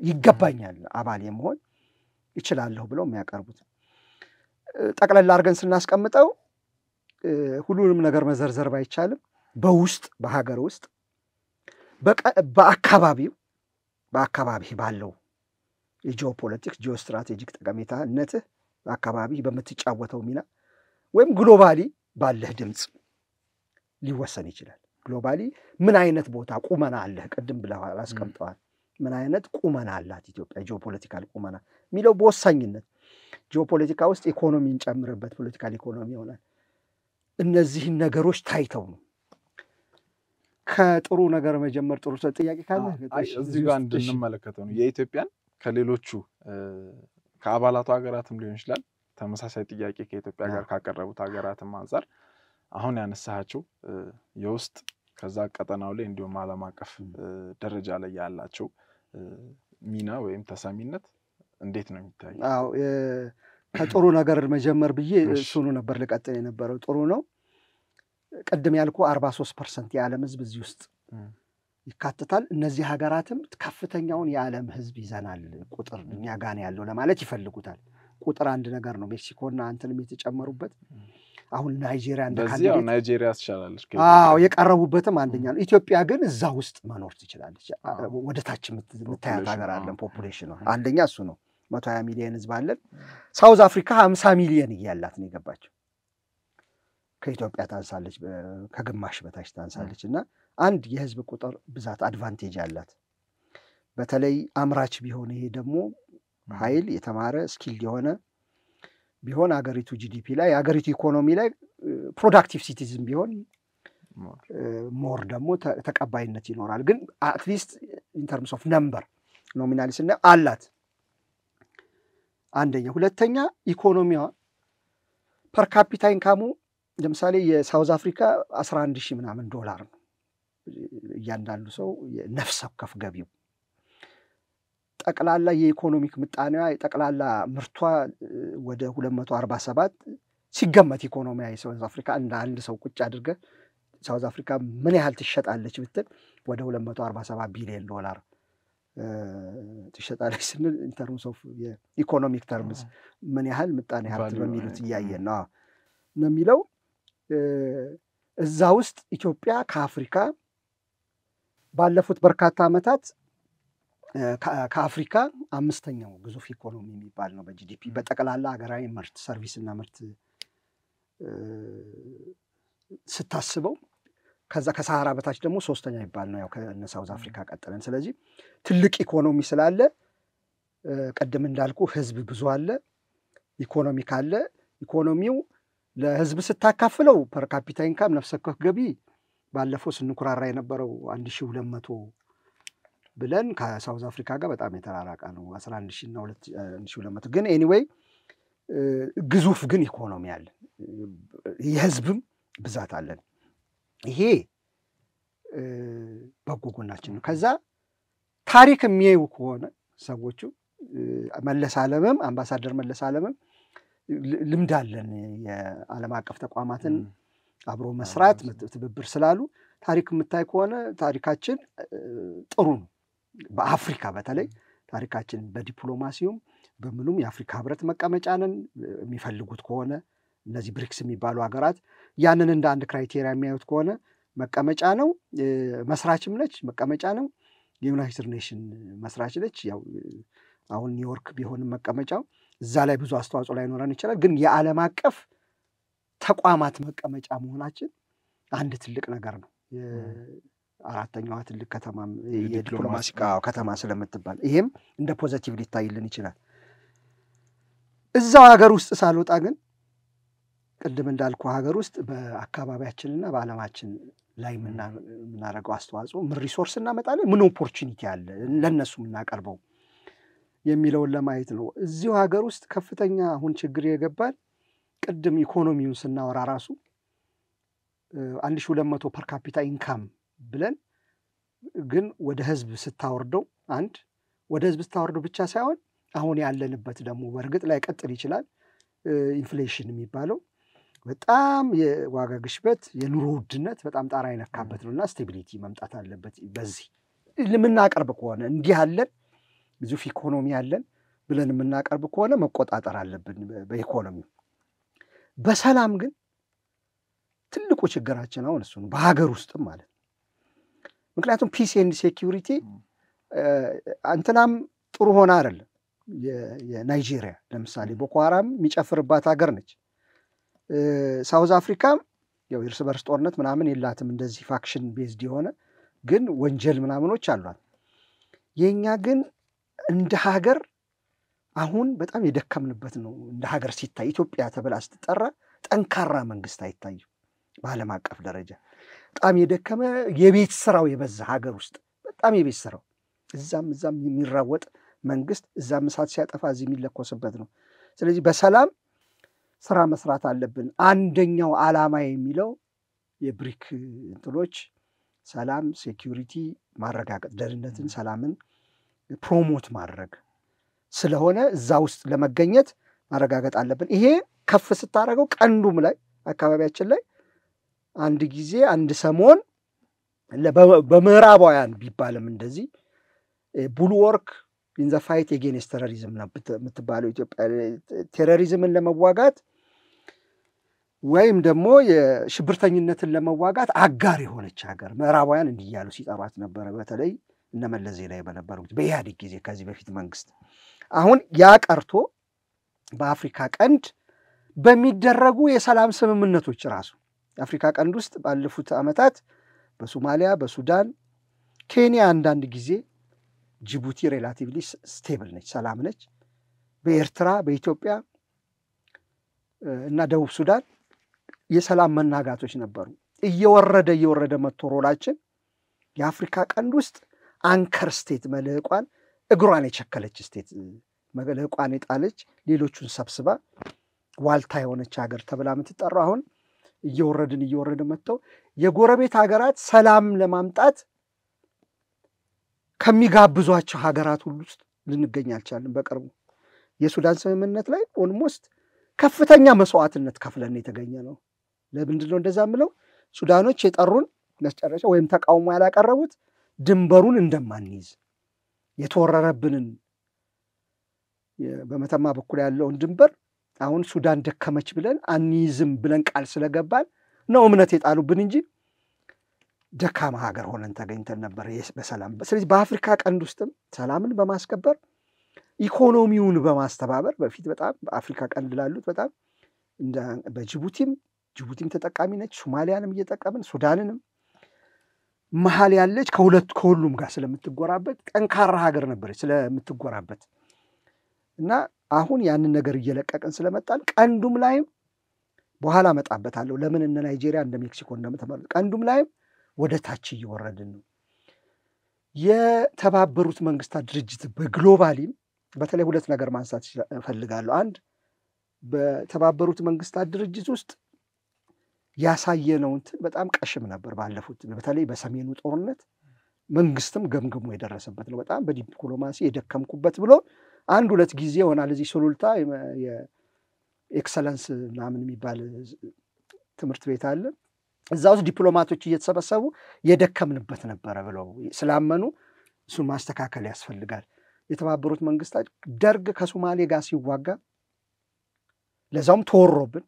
ይገባኛል አባል የመሆን ይችላለሁ ብለው የሚያቀርቡት ጠቅለላ አድርገን ስናስቀምጠው ሁሉንም ነገር መዘርዘር ባይቻልም በውስጥ በሀገር ውስጥ በአካባቢው በአካባቢ ባለው የጂኦፖለቲክስ ጂኦስትራቴጂክ ጠቀሜታነትህ በአካባቢ በምትጫወተው ሚና ወይም ግሎባሊ ባለህ ድምፅ ሊወሰን ይችላል። ግሎባሊ ምን አይነት ቦታ ቁመና አለህ? ቅድም ብለዋል፣ አስቀምጠዋል። ምን አይነት ቁመና አላት ኢትዮጵያ ጂኦፖለቲካል ቁመና የሚለው በወሳኝነት ጂኦፖለቲካ ውስጥ ኢኮኖሚ እንጨምርበት፣ ፖለቲካል ኢኮኖሚ ይሆናል። እነዚህን ነገሮች ታይተው ነው ከጥሩ ነገር መጀመር ጥሩ ሰው ጥያቄ ካለ እዚህ ጋር እንድንመለከተው ነው የኢትዮጵያን ከሌሎቹ ከአባላቱ ሀገራትም ሊሆን ይችላል ተመሳሳይ ጥያቄ ከኢትዮጵያ ጋር ካቀረቡት ሀገራትም አንጻር አሁን ያነሳቸው የውስጥ ከዛ ቀጠናው ላይ እንዲሁም ዓለም አቀፍ ደረጃ ላይ ያላቸው ሚና ወይም ተሰሚነት እንዴት ነው የሚታየው? አዎ ከጥሩ ነገር መጀመር ብዬ እሱኑ ነበር ልቀጥል የነበረው። ጥሩ ነው። ቅድም ያልኩ አርባ ሶስት ፐርሰንት የዓለም ህዝብ እዚህ ውስጥ ይካትታል። እነዚህ ሀገራትም ከፍተኛውን የዓለም ህዝብ ይዘናል ቁጥር እኛ ጋን ያለው ለማለት ይፈልጉታል። ቁጥር አንድ ነገር ነው። ሜክሲኮና አንትንም የተጨመሩበት አሁን ናይጄሪያ እንደካንዲዴት ናይጄሪያ አዎ የቀረቡበትም አንደኛ ነው። ኢትዮጵያ ግን እዛ ውስጥ መኖር ትችላለች። ወደ ታች የምታያት ሀገር አለን። ፖፑሌሽን አንደኛ እሱ ነው። መቶ ሀያ ሚሊየን ህዝብ አለን። ሳውዝ አፍሪካ ሀምሳ ሚሊየን እያላት ነው የገባቸው። ከኢትዮጵያ ታንሳለች፣ ከግማሽ በታች ታንሳለች። እና አንድ የህዝብ ቁጥር ብዛት አድቫንቴጅ አላት። በተለይ አምራች ቢሆን ይሄ ደግሞ ኃይል የተማረ ስኪልድ የሆነ ቢሆን አገሪቱ ጂዲፒ ላይ የአገሪቱ ኢኮኖሚ ላይ ፕሮዳክቲቭ ሲቲዝን ቢሆን ሞር ደግሞ ተቀባይነት ይኖራል። ግን አትሊስት ኢንተርምስ ኦፍ ነምበር ኖሚናሊ ስናየው አላት። አንደኛ። ሁለተኛ ኢኮኖሚዋ ፐርካፒታ ኢንካሙ ለምሳሌ የሳውዝ አፍሪካ 11 ሺህ ምናምን ዶላር ነው። እያንዳንዱ ሰው ነፍስ ወከፍ ገቢው ጠቅላላ የኢኮኖሚክ ምጣኔዋ የጠቅላላ ምርቷ ወደ 247 ሲገመት ኢኮኖሚያዊ ሳውዝ አፍሪካ እንደ አንድ ሰው ቁጭ አድርገ ሳውዝ አፍሪካ ምን ያህል ትሸጣለች ብትል ወደ 247 ቢሊዮን ዶላር ትሸጣለች ስንል ኢንተርምስ ኦፍ የኢኮኖሚክ ተርምስ ምን ያህል ምጣኔ ሀብት በሚሉት እያየን ነው ነው የሚለው። እዛ ውስጥ ኢትዮጵያ ከአፍሪካ ባለፉት በርካታ ዓመታት ከአፍሪካ አምስተኛው ግዙፍ ኢኮኖሚ የሚባል ነው በጂዲፒ በጠቅላላ ሀገራዊ ምርት እና ምርት ስታስበው ከዛ ከሰሃራ በታች ደግሞ ሶስተኛ ይባል ነው ያው ከነ ሳውዝ አፍሪካ ቀጥለን። ስለዚህ ትልቅ ኢኮኖሚ ስላለ ቅድም እንዳልኩ ህዝብ ብዙ አለ፣ ኢኮኖሚ ካለ ኢኮኖሚው ለህዝብ ስታካፍለው ፐርካፒታ ኢንካም ነፍሰ ገቢ ባለፈው ስንኩራራ የነበረው አንድ ሺህ ሁለት መቶ ብለን ከሳውዝ አፍሪካ ጋር በጣም የተራራቀ ነው። 11 ሺና 2200 ግን ኤኒዌይ ግዙፍ ግን ኢኮኖሚ አለን፣ የህዝብም ብዛት አለን። ይሄ በጎ ጎናችን ነው። ከዛ ታሪክ የሚያዩ ከሆነ ሰዎቹ መለስ አለምም አምባሳደር መለስ አለምም ልምድ አለን የዓለም አቀፍ ተቋማትን አብሮ መስራት ትብብር ስላሉ ታሪክ የምታይ ከሆነ ታሪካችን ጥሩ ነው። በአፍሪካ በተለይ ታሪካችን በዲፕሎማሲውም በምኑም የአፍሪካ ህብረት መቀመጫ የሚፈልጉት ከሆነ እነዚህ ብሪክስ የሚባሉ ሀገራት ያንን እንደ አንድ ክራይቴሪያ የሚያዩት ከሆነ መቀመጫ ነው፣ መስራችም ነች፣ መቀመጫ ነው። የዩናይትድ ኔሽን መስራች ነች። ያው አሁን ኒውዮርክ ቢሆንም መቀመጫው እዛ ላይ ብዙ አስተዋጽኦ ላይኖረን ይችላል። ግን የዓለም አቀፍ ተቋማት መቀመጫ መሆናችን አንድ ትልቅ ነገር ነው። አራተኛዋ ትልቅ ከተማ የዲፕሎማሲ ከተማ ስለምትባል ይሄም እንደ ፖዘቲቭ ሊታይልን ይችላል። እዛው ሀገር ውስጥ ሳልወጣ ግን ቅድም እንዳልኩ ሀገር ውስጥ በአካባቢያችንና በዓለማችን ላይ የምናደርገው አስተዋጽኦ ምን ሪሶርስ እናመጣለን፣ ምን ኦፖርቹኒቲ አለ ለእነሱ የምናቀርበው የሚለውን ለማየት ነው። እዚሁ ሀገር ውስጥ ከፍተኛ አሁን ችግር የገባል። ቅድም ኢኮኖሚውን ስናወራ ራሱ አንድ ሺ ሁለት መቶ ፐርካፒታ ኢንካም ብለን ግን ወደ ህዝብ ስታወርደው አንድ ወደ ህዝብ ስታወርደው ብቻ ሳይሆን አሁን ያለንበት ደግሞ በእርግጥ ላይ ቀጥል ይችላል ኢንፍሌሽን የሚባለው በጣም የዋጋ ግሽበት የኑሮ ውድነት በጣም ጣራ የነካበት ነው እና ስቴቢሊቲ መምጣት አለበት። በዚህ የምናቀርብ ከሆነ እንዲህ አለን ግዙፍ ኢኮኖሚ አለን ብለን የምናቀርብ ከሆነ መቆጣጠር አለብን በኢኮኖሚ በሰላም ግን ትልቁ ችግራችን አሁን እሱ ነው። በሀገር ውስጥም ማለት ነው። ምክንያቱም ፒስ ኤንድ ሴኪሪቲ እንትናም ጥሩ ሆነ አይደለም። የናይጄሪያ ለምሳሌ ቦኮ የሚጨፍርባት ሀገር ነች። ሳውዝ አፍሪካም ያው እርስ በርስ ጦርነት ምናምን የላትም እንደዚህ ፋክሽን ቤዝድ የሆነ ግን ወንጀል ምናምኖች አሏት። የእኛ ግን እንደ ሀገር አሁን በጣም የደከምንበት ነው። እንደ ሀገር ሲታይ ኢትዮጵያ ተብላ ስትጠራ ጠንካራ መንግስት አይታይም በዓለም አቀፍ ደረጃ። በጣም የደከመ የቤት ስራው የበዛ ሀገር ውስጥ በጣም የቤት ስራው እዛም እዛም የሚራወጥ መንግስት እዛም እሳት ሲያጠፋ እዚህ የሚለኮስበት ነው። ስለዚህ በሰላም ስራ መስራት አለብን። አንደኛው አላማ የሚለው የብሪክ እንትኖች ሰላም፣ ሴኪሪቲ ማረጋገጥ፣ ደህንነትን፣ ሰላምን ፕሮሞት ማድረግ ስለሆነ እዛ ውስጥ ለመገኘት ማረጋገጥ አለብን። ይሄ ከፍ ስታደረገው ቀንዱም ላይ አካባቢያችን ላይ አንድ ጊዜ አንድ ሰሞን በምዕራባውያን ቢባልም እንደዚህ ቡልወርክ ወርክ ኢን ዘ ፋይት ኤጌንስት ቴሮሪዝም የምትባለው ኢትዮጵያ ቴሮሪዝምን ለመዋጋት ወይም ደግሞ የሽብርተኝነትን ለመዋጋት አጋር የሆነች ሀገር ምዕራባውያን እንዲያሉ ሲጠሯት ነበረ። በተለይ እነመለስ መለስ በነበሩ በነበሩት በኢህአዴግ ጊዜ ከዚህ በፊት መንግስት አሁን ያ ቀርቶ በአፍሪካ ቀንድ በሚደረጉ የሰላም ስምምነቶች ራሱ የአፍሪካ ቀንድ ውስጥ ባለፉት ዓመታት በሶማሊያ፣ በሱዳን፣ ኬንያ አንዳንድ ጊዜ ጅቡቲ ሬላቲቭሊ ስቴብል ነች፣ ሰላም ነች። በኤርትራ፣ በኢትዮጵያ እና ደቡብ ሱዳን የሰላም መናጋቶች ነበሩ። እየወረደ እየወረደ መጥቶ ሮላችን የአፍሪካ ቀንድ ውስጥ አንከር ስቴት መልህቋን እግሯን የቸከለች ስቴት መልህቋን የጣለች ሌሎቹን ሰብስባ ዋልታ የሆነች ሀገር ተብላ የምትጠራው አሁን እየወረድን እየወረድን መጥተው የጎረቤት ሀገራት ሰላም ለማምጣት ከሚጋብዟቸው ሀገራት ሁሉ ውስጥ ልንገኝ አልቻለን። በቅርቡ የሱዳን ስምምነት ላይ ኦልሞስት ከፍተኛ መስዋዕትነት ከፍለን የተገኘ ነው። ለምንድን ነው እንደዛ ምለው? ሱዳኖች የጠሩን መስጨረሻ ወይም ተቃውሞ ያላቀረቡት ድንበሩን እንደማንይዝ የተወረረብንን በመተማ በኩል ያለውን ድንበር አሁን ሱዳን ደከመች ብለን አንይዝም ብለን ቃል ስለገባን ነው እምነት የጣሉብን እንጂ ደካማ ሀገር ሆነን ተገኝተን ነበር በሰላም ስለዚህ በአፍሪካ ቀንድ ውስጥም ሰላምን በማስከበር ኢኮኖሚውን በማስተባበር በፊት በጣም በአፍሪካ ቀንድ ላሉት በጣም በጅቡቲም ጅቡቲም ተጠቃሚ ነች ሶማሊያንም እየጠቀምን ሱዳንንም መሀል ያለች ከሁለት ከሁሉም ጋር ስለምትጎራበት ጠንካራ ሀገር ነበረች ስለምትጎራበት እና አሁን ያንን ነገር እየለቀቅን ስለመጣን ቀንዱም ላይም በኋላ መጣበታለሁ ለምን እነ ናይጄሪያ እንደ ሜክሲኮ እንደምተመረ ቀንዱም ላይም ወደ ታች እየወረድን ነው። የተባበሩት መንግስታት ድርጅት በግሎባሊም በተለይ ሁለት ነገር ማንሳት እፈልጋለሁ። አንድ በተባበሩት መንግስታት ድርጅት ውስጥ ያሳየነው እንትን በጣም ቀሽም ነበር። ባለፉት በተለይ በሰሜኑ ጦርነት መንግስትም ገምግሞ የደረሰበት ነው። በጣም በዲፕሎማሲ የደከምኩበት ብሎ አንድ ሁለት ጊዜ ይሆናል እዚህ ሱሉልታ የኤክሰለንስ ምናምን የሚባል ትምህርት ቤት አለ። እዛ ውስጥ ዲፕሎማቶች እየተሰበሰቡ የደከምንበት ነበረ ብለው ስላመኑ እሱን ማስተካከል ያስፈልጋል። የተባበሩት መንግስታት ደርግ ከሶማሌ ጋር ሲዋጋ ለዛውም ተወሮብን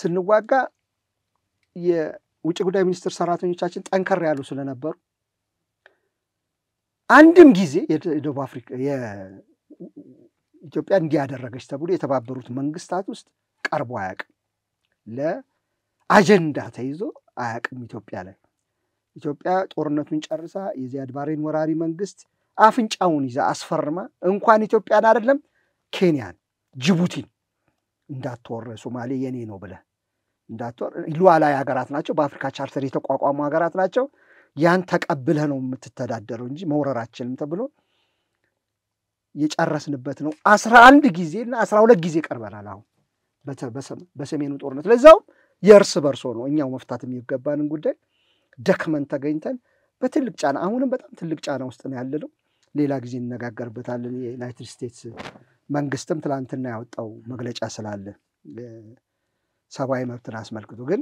ስንዋጋ የውጭ ጉዳይ ሚኒስትር ሰራተኞቻችን ጠንከር ያሉ ስለነበሩ አንድም ጊዜ የደቡብ አፍሪካ ኢትዮጵያ እንዲህ ያደረገች ተብሎ የተባበሩት መንግስታት ውስጥ ቀርቦ አያውቅም። ለአጀንዳ ተይዞ አያቅም። ኢትዮጵያ ላይ ኢትዮጵያ ጦርነቱን ጨርሳ የዚያድ ባሬን ወራሪ መንግስት አፍንጫውን ይዛ አስፈርማ እንኳን ኢትዮጵያን አይደለም ኬንያን፣ ጅቡቲን እንዳትወር ሶማሌ የኔ ነው ብለ እንዳትወር ሉዓላዊ ሀገራት ናቸው። በአፍሪካ ቻርተር የተቋቋሙ ሀገራት ናቸው። ያን ተቀብለህ ነው የምትተዳደረው እንጂ መውረራችንም ተብሎ የጨረስንበት ነው። አስራ አንድ ጊዜ እና አስራ ሁለት ጊዜ ቀርበናል። አሁን በሰሜኑ ጦርነት ለዛው የእርስ በርሶ ነው። እኛው መፍታት የሚገባንን ጉዳይ ደክመን ተገኝተን በትልቅ ጫና አሁንም በጣም ትልቅ ጫና ውስጥ ነው ያለነው። ሌላ ጊዜ እንነጋገርበታለን። የዩናይትድ ስቴትስ መንግስትም ትላንትና ያወጣው መግለጫ ስላለ ሰብአዊ መብትን አስመልክቶ ግን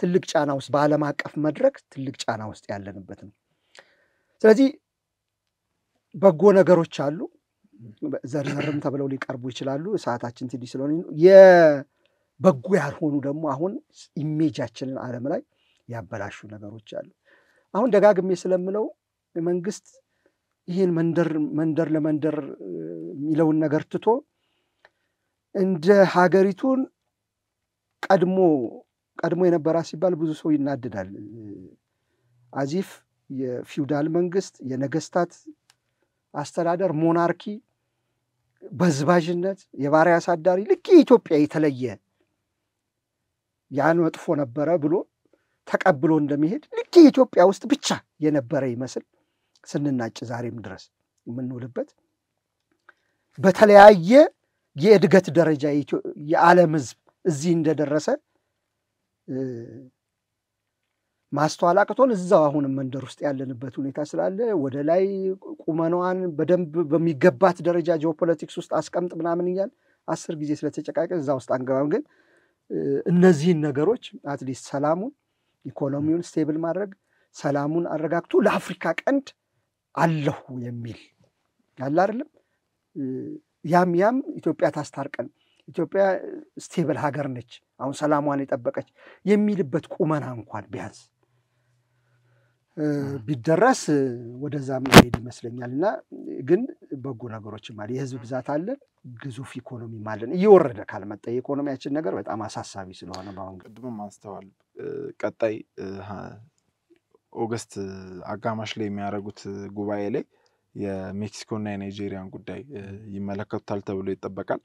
ትልቅ ጫና ውስጥ በዓለም አቀፍ መድረክ ትልቅ ጫና ውስጥ ያለንበት ነው። ስለዚህ በጎ ነገሮች አሉ። ዘርዘርም ተብለው ሊቀርቡ ይችላሉ። ሰዓታችን ትንሽ ስለሆነ የበጎ ያልሆኑ ደግሞ አሁን ኢሜጃችንን ዓለም ላይ ያበላሹ ነገሮች አሉ። አሁን ደጋግሜ ስለምለው መንግስት ይህን መንደር መንደር ለመንደር የሚለውን ነገር ትቶ እንደ ሀገሪቱን ቀድሞ ቀድሞ የነበራ ሲባል ብዙ ሰው ይናደዳል። አዚፍ የፊውዳል መንግስት የነገስታት አስተዳደር፣ ሞናርኪ፣ በዝባዥነት፣ የባሪያ አሳዳሪ ልክ የኢትዮጵያ የተለየ ያን መጥፎ ነበረ ብሎ ተቀብሎ እንደሚሄድ ልክ የኢትዮጵያ ውስጥ ብቻ የነበረ ይመስል ስንናጭ ዛሬም ድረስ የምንውልበት በተለያየ የእድገት ደረጃ የዓለም ሕዝብ እዚህ እንደደረሰ ማስተዋል አቅቶን እዛው አሁንም መንደር ውስጥ ያለንበት ሁኔታ ስላለ ወደ ላይ ቁመናዋን በደንብ በሚገባት ደረጃ ጂኦፖለቲክስ ውስጥ አስቀምጥ ምናምን እያል አስር ጊዜ ስለተጨቃቀ እዛ ውስጥ አንገባም። ግን እነዚህን ነገሮች አትሊስት ሰላሙን፣ ኢኮኖሚውን ስቴብል ማድረግ ሰላሙን አረጋግቶ ለአፍሪካ ቀንድ አለሁ የሚል ያለ አይደለም። ያም ያም ኢትዮጵያ ታስታርቀን ኢትዮጵያ ስቴብል ሀገር ነች፣ አሁን ሰላሟን የጠበቀች የሚልበት ቁመና እንኳን ቢያንስ ቢደረስ ወደዛም መሄድ ይመስለኛል። እና ግን በጎ ነገሮችም አለ። የህዝብ ብዛት አለን፣ ግዙፍ ኢኮኖሚም አለን። እየወረደ ካልመጣ የኢኮኖሚያችን ነገር በጣም አሳሳቢ ስለሆነ በአሁን ቅድምም አንስተዋል። ቀጣይ ኦገስት አጋማሽ ላይ የሚያደርጉት ጉባኤ ላይ የሜክሲኮና የናይጄሪያን ጉዳይ ይመለከቱታል ተብሎ ይጠበቃል።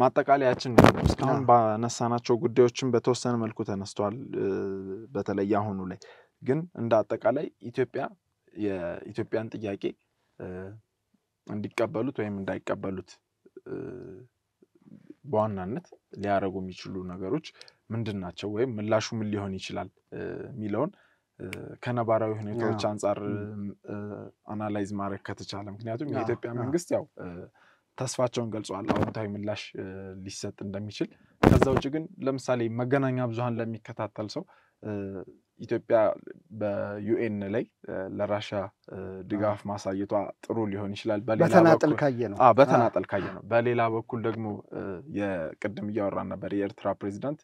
ማጠቃለያችን እስካሁን ባነሳናቸው ጉዳዮችን በተወሰነ መልኩ ተነስተዋል። በተለይ አሁኑ ላይ ግን እንደ አጠቃላይ ኢትዮጵያ የኢትዮጵያን ጥያቄ እንዲቀበሉት ወይም እንዳይቀበሉት በዋናነት ሊያደርጉ የሚችሉ ነገሮች ምንድን ናቸው ወይም ምላሹ ምን ሊሆን ይችላል የሚለውን ከነባራዊ ሁኔታዎች አንጻር አናላይዝ ማድረግ ከተቻለ፣ ምክንያቱም የኢትዮጵያ መንግስት ያው ተስፋቸውን ገልጸዋል፣ አዎንታዊ ምላሽ ሊሰጥ እንደሚችል። ከዛ ውጭ ግን ለምሳሌ መገናኛ ብዙሃን ለሚከታተል ሰው ኢትዮጵያ በዩኤን ላይ ለራሻ ድጋፍ ማሳየቷ ጥሩ ሊሆን ይችላል። በተናጠል ካየ ነው በተናጠል ካየ ነው። በሌላ በኩል ደግሞ የቅድም እያወራን ነበር የኤርትራ ፕሬዚዳንት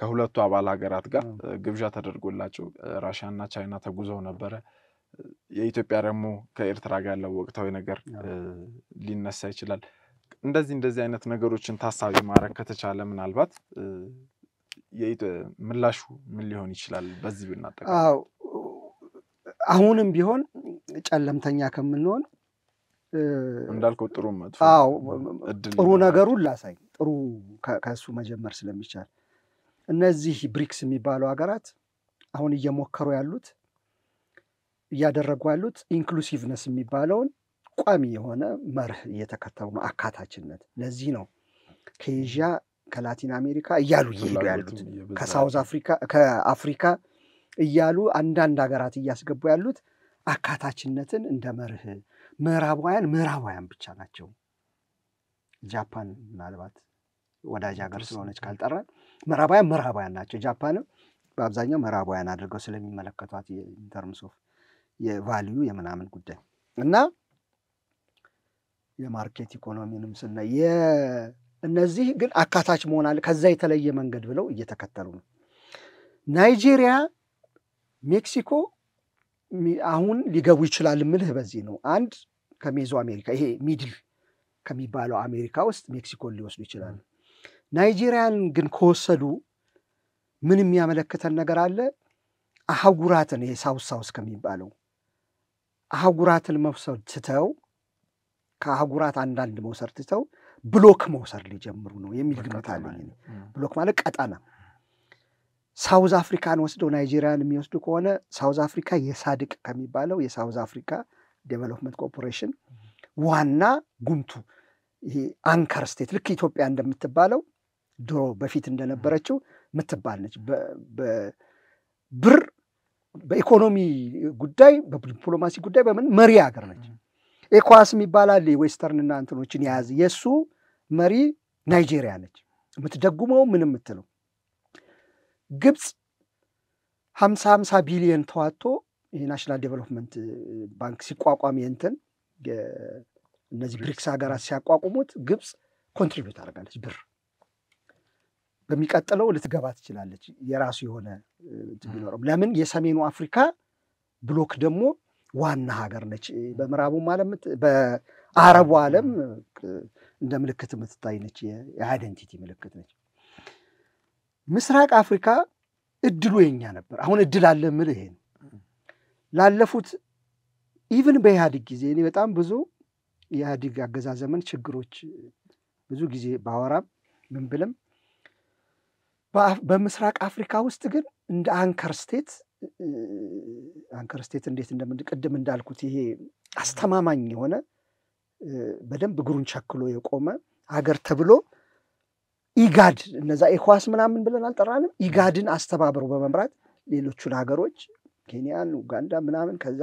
ከሁለቱ አባል ሀገራት ጋር ግብዣ ተደርጎላቸው ራሽያና ቻይና ተጉዘው ነበረ። የኢትዮጵያ ደግሞ ከኤርትራ ጋር ያለው ወቅታዊ ነገር ሊነሳ ይችላል። እንደዚህ እንደዚህ አይነት ነገሮችን ታሳቢ ማድረግ ከተቻለ ምናልባት ምላሹ ምን ሊሆን ይችላል? በዚህ ብናጠ አሁንም ቢሆን ጨለምተኛ ከምንሆን እንዳልከው ጥሩ ጥሩ ነገሩን ላሳይ ጥሩ ከእሱ መጀመር ስለሚቻል እነዚህ ብሪክስ የሚባሉ ሀገራት አሁን እየሞከሩ ያሉት እያደረጉ ያሉት ኢንክሉሲቭነስ የሚባለውን ቋሚ የሆነ መርህ እየተከተሉ ነው። አካታችነት። ለዚህ ነው ከኤዥያ ከላቲን አሜሪካ እያሉ እየሄዱ ያሉት ከሳውዝ አፍሪካ ከአፍሪካ እያሉ አንዳንድ ሀገራት እያስገቡ ያሉት አካታችነትን እንደ መርህ ምዕራባውያን ምዕራባውያን ብቻ ናቸው። ጃፓን ምናልባት ወዳጅ ሀገር ስለሆነች ካልጠራን ምዕራባውያን ምዕራባውያን ናቸው። ጃፓንም በአብዛኛው ምዕራባውያን አድርገው ስለሚመለከቷት ኢንተርምስ ኦፍ የቫልዩ የምናምን ጉዳይ እና የማርኬት ኢኮኖሚንም ስናይ እነዚህ ግን አካታች መሆን አለ ከዛ የተለየ መንገድ ብለው እየተከተሉ ነው። ናይጄሪያ፣ ሜክሲኮ አሁን ሊገቡ ይችላል ምልህ በዚህ ነው። አንድ ከሜዞ አሜሪካ ይሄ ሚድል ከሚባለው አሜሪካ ውስጥ ሜክሲኮን ሊወስዱ ይችላሉ። ናይጄሪያን ግን ከወሰዱ ምን የሚያመለክተን ነገር አለ? አህጉራትን ይሄ ሳውስ ሳውስ ከሚባለው አህጉራትን መውሰድ ትተው ከአህጉራት አንዳንድ መውሰድ ትተው ብሎክ መውሰድ ሊጀምሩ ነው የሚል ግምት አለኝ። ብሎክ ማለት ቀጠና። ሳውዝ አፍሪካን ወስደው ናይጄሪያን የሚወስዱ ከሆነ ሳውዝ አፍሪካ የሳድቅ ከሚባለው የሳውዝ አፍሪካ ዴቨሎፕመንት ኮርፖሬሽን ዋና ጉምቱ ይሄ አንከር ስቴት ልክ ኢትዮጵያ እንደምትባለው ድሮ በፊት እንደነበረችው ምትባል ነች። ብር በኢኮኖሚ ጉዳይ፣ በዲፕሎማሲ ጉዳይ በምን መሪ ሀገር ነች። ኤኳስ የሚባል አለ። ዌስተርንና እንትኖችን የያዘ የእሱ መሪ ናይጄሪያ ነች። የምትደጉመው ምን የምትለው ግብፅ ሀምሳ ሀምሳ ቢሊየን ተዋጥቶ የናሽናል ዴቨሎፕመንት ባንክ ሲቋቋም የንትን እነዚህ ብሪክስ ሀገራት ሲያቋቁሙት ግብፅ ኮንትሪቢዩት አድርጋለች ብር በሚቀጥለው ልትገባ ትችላለች። የራሱ የሆነ ቢኖረም ለምን የሰሜኑ አፍሪካ ብሎክ ደግሞ ዋና ሀገር ነች። በምዕራቡም ዓለም በአረቡ ዓለም እንደ ምልክት የምትታይ ነች፣ የአይደንቲቲ ምልክት ነች። ምስራቅ አፍሪካ እድሉ የኛ ነበር። አሁን እድል አለ ምል ይሄ ነው። ላለፉት ኢቭን በኢህአዲግ ጊዜ እኔ በጣም ብዙ የኢህአዲግ አገዛዝ ዘመን ችግሮች ብዙ ጊዜ ባወራም ምን ብልም በምስራቅ አፍሪካ ውስጥ ግን እንደ አንከር ስቴት አንከር ስቴት እንዴት እንደምን ቅድም እንዳልኩት ይሄ አስተማማኝ የሆነ በደንብ እግሩን ቸክሎ የቆመ ሀገር ተብሎ ኢጋድ እነዛ ኤኳስ ምናምን ብለን አልጠራንም። ኢጋድን አስተባብረው በመምራት ሌሎቹን ሀገሮች ኬንያን፣ ኡጋንዳ ምናምን ከዛ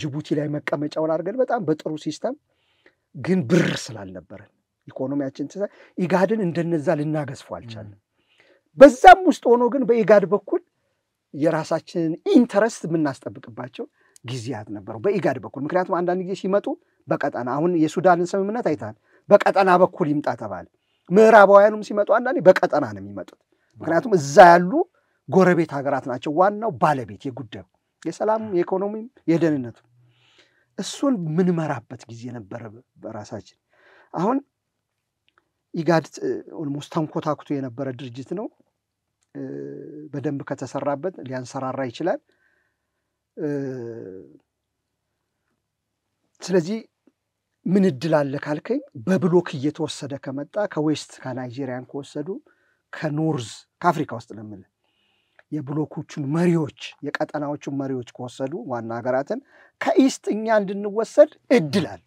ጅቡቲ ላይ መቀመጫውን አድርገን በጣም በጥሩ ሲስተም ግን ብር ስላልነበረን ኢኮኖሚያችን ኢጋድን እንደነዛ ልናገዝፈው አልቻለም። በዛም ውስጥ ሆኖ ግን በኢጋድ በኩል የራሳችንን ኢንተረስት የምናስጠብቅባቸው ጊዜያት ነበረው በኢጋድ በኩል ምክንያቱም አንዳንድ ጊዜ ሲመጡ በቀጠና አሁን የሱዳንን ስምምነት አይታል በቀጠና በኩል ይምጣ ተባለ ምዕራባውያኑም ሲመጡ አንዳንዴ በቀጠና ነው የሚመጡት ምክንያቱም እዛ ያሉ ጎረቤት ሀገራት ናቸው ዋናው ባለቤት የጉዳዩ የሰላም የኢኮኖሚም የደህንነቱ እሱን ምንመራበት ጊዜ ነበረ በራሳችን አሁን ኢጋድ ኦልሞስት ተንኮታኩቶ የነበረ ድርጅት ነው በደንብ ከተሰራበት ሊያንሰራራ ይችላል ስለዚህ ምን እድል አለ ካልከኝ በብሎክ እየተወሰደ ከመጣ ከዌስት ከናይጄሪያን ከወሰዱ ከኖርዝ ከአፍሪካ ውስጥ ለምል የብሎኮቹን መሪዎች የቀጠናዎቹን መሪዎች ከወሰዱ ዋና ሀገራትን ከኢስት እኛ እንድንወሰድ እድል አለ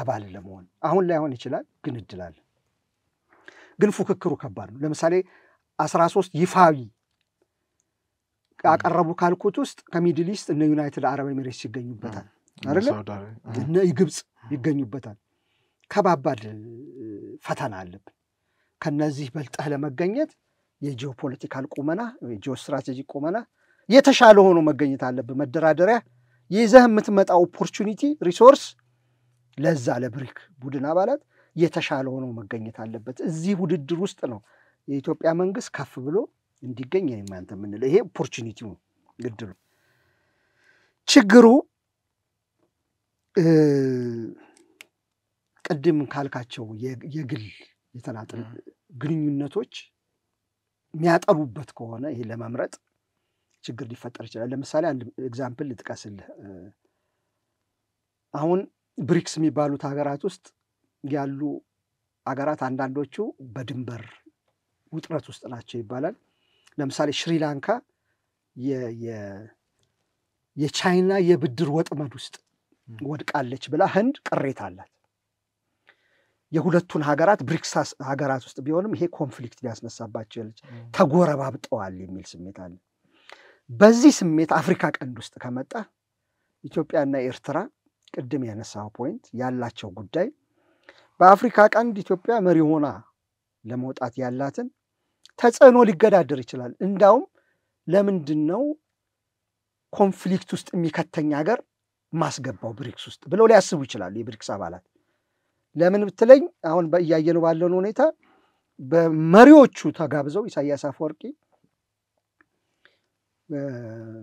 አባል ለመሆን አሁን ላይሆን ይችላል፣ ግን እድል አለ። ግን ፉክክሩ ከባድ ነው። ለምሳሌ አስራ ሶስት ይፋዊ አቀረቡ ካልኩት ውስጥ ከሚድል ኢስት እነ ዩናይትድ አረብ ኤሚሬትስ ይገኙበታል አይደለ እነ ግብፅ ይገኙበታል ከባባድ ፈተና አለብን ከነዚህ በልጠህ ለመገኘት የጂኦፖለቲካል ቁመና ጂኦ ስትራቴጂክ ቁመና የተሻለ ሆኖ መገኘት አለብ መደራደሪያ ይዘህ የምትመጣ ኦፖርቹኒቲ ሪሶርስ ለዛ ለብሪክ ቡድን አባላት የተሻለ ሆኖ መገኘት አለበት እዚህ ውድድር ውስጥ ነው የኢትዮጵያ መንግስት ከፍ ብሎ እንዲገኝ እኔም አንተ የምንለው ይሄ ኦፖርቹኒቲ ነው እድሉ። ችግሩ ቅድም ካልካቸው የግል የተናጠል ግንኙነቶች የሚያጠሩበት ከሆነ ይሄ ለመምረጥ ችግር ሊፈጠር ይችላል። ለምሳሌ አንድ ኤግዛምፕል ልጥቀስልህ። አሁን ብሪክስ የሚባሉት ሀገራት ውስጥ ያሉ ሀገራት አንዳንዶቹ በድንበር ውጥረት ውስጥ ናቸው ይባላል። ለምሳሌ ሽሪላንካ የቻይና የብድር ወጥመድ ውስጥ ወድቃለች ብላ ህንድ ቅሬታ አላት። የሁለቱን ሀገራት ብሪክስ ሀገራት ውስጥ ቢሆንም ይሄ ኮንፍሊክት ሊያስነሳባቸው ተጎረባብጠዋል የሚል ስሜት አለ። በዚህ ስሜት አፍሪካ ቀንድ ውስጥ ከመጣ ኢትዮጵያና ኤርትራ ቅድም ያነሳው ፖይንት ያላቸው ጉዳይ በአፍሪካ ቀንድ ኢትዮጵያ መሪ ሆና ለመውጣት ያላትን ተጽዕኖ ሊገዳደር ይችላል። እንዳውም ለምንድን ነው ኮንፍሊክት ውስጥ የሚከተኝ ሀገር ማስገባው ብሪክስ ውስጥ ብለው ሊያስቡ ይችላሉ የብሪክስ አባላት። ለምን ብትለኝ አሁን እያየነው ባለን ሁኔታ በመሪዎቹ ተጋብዘው ኢሳያስ አፈወርቂ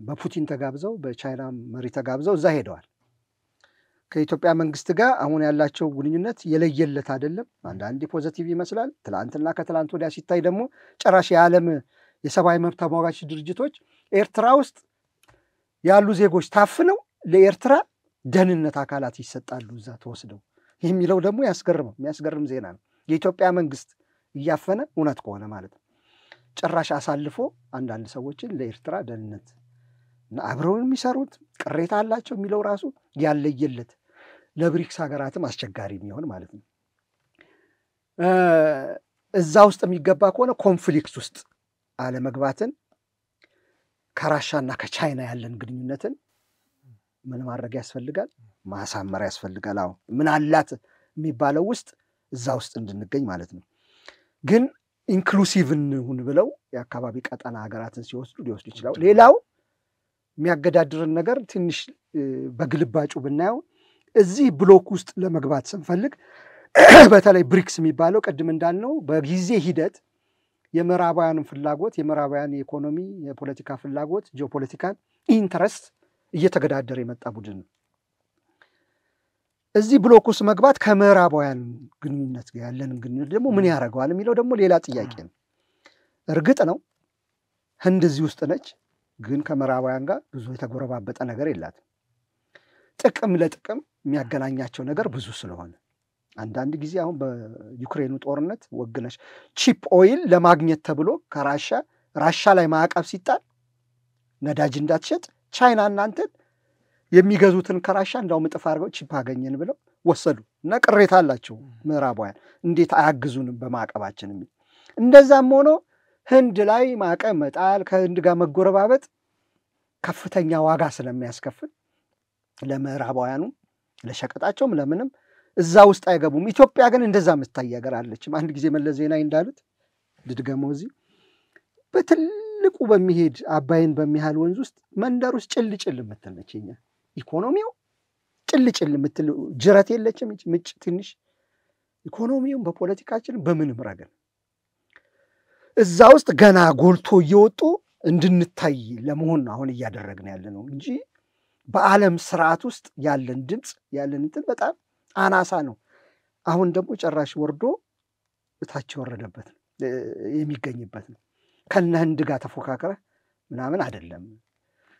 በፑቲን ተጋብዘው በቻይና መሪ ተጋብዘው እዛ ሄደዋል። ከኢትዮጵያ መንግስት ጋር አሁን ያላቸው ግንኙነት የለየለት አይደለም። አንዳንዴ ፖዘቲቭ ይመስላል። ትላንትና ከትላንት ወዲያ ሲታይ ደግሞ ጭራሽ የዓለም የሰብአዊ መብት ተሟጋች ድርጅቶች ኤርትራ ውስጥ ያሉ ዜጎች ታፍነው ለኤርትራ ደህንነት አካላት ይሰጣሉ እዛ ተወስደው የሚለው ደግሞ ያስገርመው የሚያስገርም ዜና ነው። የኢትዮጵያ መንግስት እያፈነ እውነት ከሆነ ማለት ነው ጭራሽ አሳልፎ አንዳንድ ሰዎችን ለኤርትራ ደህንነት አብረው የሚሰሩት ቅሬታ አላቸው የሚለው ራሱ ያለየለት ለብሪክስ ሀገራትም አስቸጋሪ የሚሆን ማለት ነው። እዛ ውስጥ የሚገባ ከሆነ ኮንፍሊክት ውስጥ አለመግባትን ከራሻና ከቻይና ያለን ግንኙነትን ምን ማድረግ ያስፈልጋል? ማሳመር ያስፈልጋል። አሁን ምን አላት የሚባለው ውስጥ እዛ ውስጥ እንድንገኝ ማለት ነው። ግን ኢንክሉሲቭ እንሁን ብለው የአካባቢ ቀጠና ሀገራትን ሲወስዱ ሊወስዱ ይችላል። ሌላው የሚያገዳድርን ነገር ትንሽ በግልባጩ ብናየው እዚህ ብሎክ ውስጥ ለመግባት ስንፈልግ [clears throat] በተለይ ብሪክስ የሚባለው ቅድም እንዳልነው በጊዜ ሂደት የምዕራባውያንን ፍላጎት የምዕራባውያን የኢኮኖሚ የፖለቲካ ፍላጎት ጂኦፖለቲካን ኢንትረስት እየተገዳደረ የመጣ ቡድን ነው። እዚህ ብሎክ ውስጥ መግባት ከምዕራባውያን ግንኙነት ጋር ያለንን ግንኙነት ደግሞ ምን ያደርገዋል የሚለው ደግሞ ሌላ ጥያቄ ነው። እርግጥ ነው ህንድ እዚህ ውስጥ ነች። ግን ከምዕራባውያን ጋር ብዙ የተጎረባበጠ ነገር የላትም። ጥቅም ለጥቅም የሚያገናኛቸው ነገር ብዙ ስለሆነ አንዳንድ ጊዜ አሁን በዩክሬኑ ጦርነት ወግነሽ ቺፕ ኦይል ለማግኘት ተብሎ ከራሻ ራሻ ላይ ማዕቀብ ሲጣል ነዳጅ እንዳትሸጥ ቻይና እናንተን የሚገዙትን ከራሻ እንዳውም እጥፍ አድርገው ቺፕ አገኘን ብለው ወሰዱ እና ቅሬታ አላቸው ምዕራባውያን እንዴት አያግዙንም በማዕቀባችን የሚል እንደዛም ሆኖ ህንድ ላይ ማዕቀብ መጣል፣ ከህንድ ጋር መጎረባበጥ ከፍተኛ ዋጋ ስለሚያስከፍል ለምዕራባውያኑ ለሸቀጣቸውም ለምንም እዛ ውስጥ አይገቡም። ኢትዮጵያ ግን እንደዛ የምትታይ ሀገር አለችም። አንድ ጊዜ መለስ ዜናዊ እንዳሉት ልድገመው፣ እዚህ በትልቁ በሚሄድ አባይን በሚያህል ወንዝ ውስጥ መንደር ውስጥ ጭል ጭል የምትል ነች። እኛ ኢኮኖሚው ጭል ጭል የምትል ጅረት የለችም ምጭ ትንሽ ኢኮኖሚውም በፖለቲካችን በምንም ረገድ እዛ ውስጥ ገና ጎልቶ እየወጡ እንድንታይ ለመሆን ነው አሁን እያደረግን ያለ ነው እንጂ በዓለም ስርዓት ውስጥ ያለን ድምፅ ያለን እንትን በጣም አናሳ ነው። አሁን ደግሞ ጨራሽ ወርዶ እታች የወረደበት የሚገኝበት ነው። ከነ ህንድ ጋር ተፎካክረህ ምናምን አይደለም።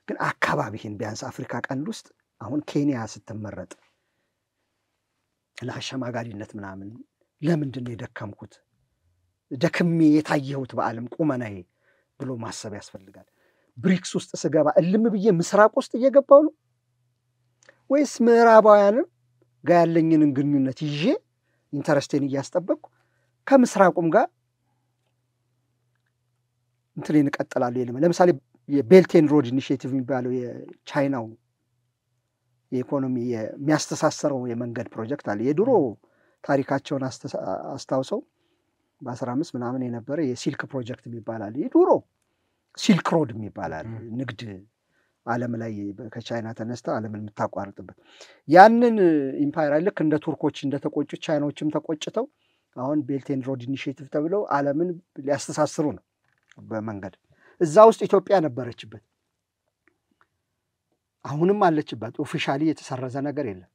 ግን አካባቢህን ቢያንስ አፍሪካ ቀንድ ውስጥ አሁን ኬንያ ስትመረጥ ለአሸማጋሪነት ምናምን ለምንድን ነው የደከምኩት? ደክሜ የታየሁት በዓለም ቁመናዬ ብሎ ማሰብ ያስፈልጋል። ብሪክስ ውስጥ ስገባ እልም ብዬ ምስራቅ ውስጥ እየገባው ነው ወይስ ምዕራባውያንም ጋር ያለኝንን ግንኙነት ይዤ ኢንተረስቴን እያስጠበቅኩ ከምስራቁም ጋር እንትን እቀጥላለሁ። ለምሳሌ የቤልቴን ሮድ ኢኒሽቲቭ የሚባለው የቻይናው የኢኮኖሚ የሚያስተሳሰረው የመንገድ ፕሮጀክት አለ። የድሮ ታሪካቸውን አስታውሰው በአስራአምስት ምናምን የነበረ የሲልክ ፕሮጀክት የሚባላል ድሮ ሲልክ ሮድ የሚባላል ንግድ ዓለም ላይ ከቻይና ተነስተ ዓለምን የምታቋርጥበት ያንን ኢምፓየር ልክ እንደ ቱርኮች እንደተቆጩ ቻይናዎችም ተቆጭተው አሁን ቤልት ኤንድ ሮድ ኢኒሽቲቭ ተብለው ዓለምን ሊያስተሳስሩ ነው በመንገድ እዛ ውስጥ ኢትዮጵያ ነበረችበት። አሁንም አለችበት። ኦፊሻሊ የተሰረዘ ነገር የለም።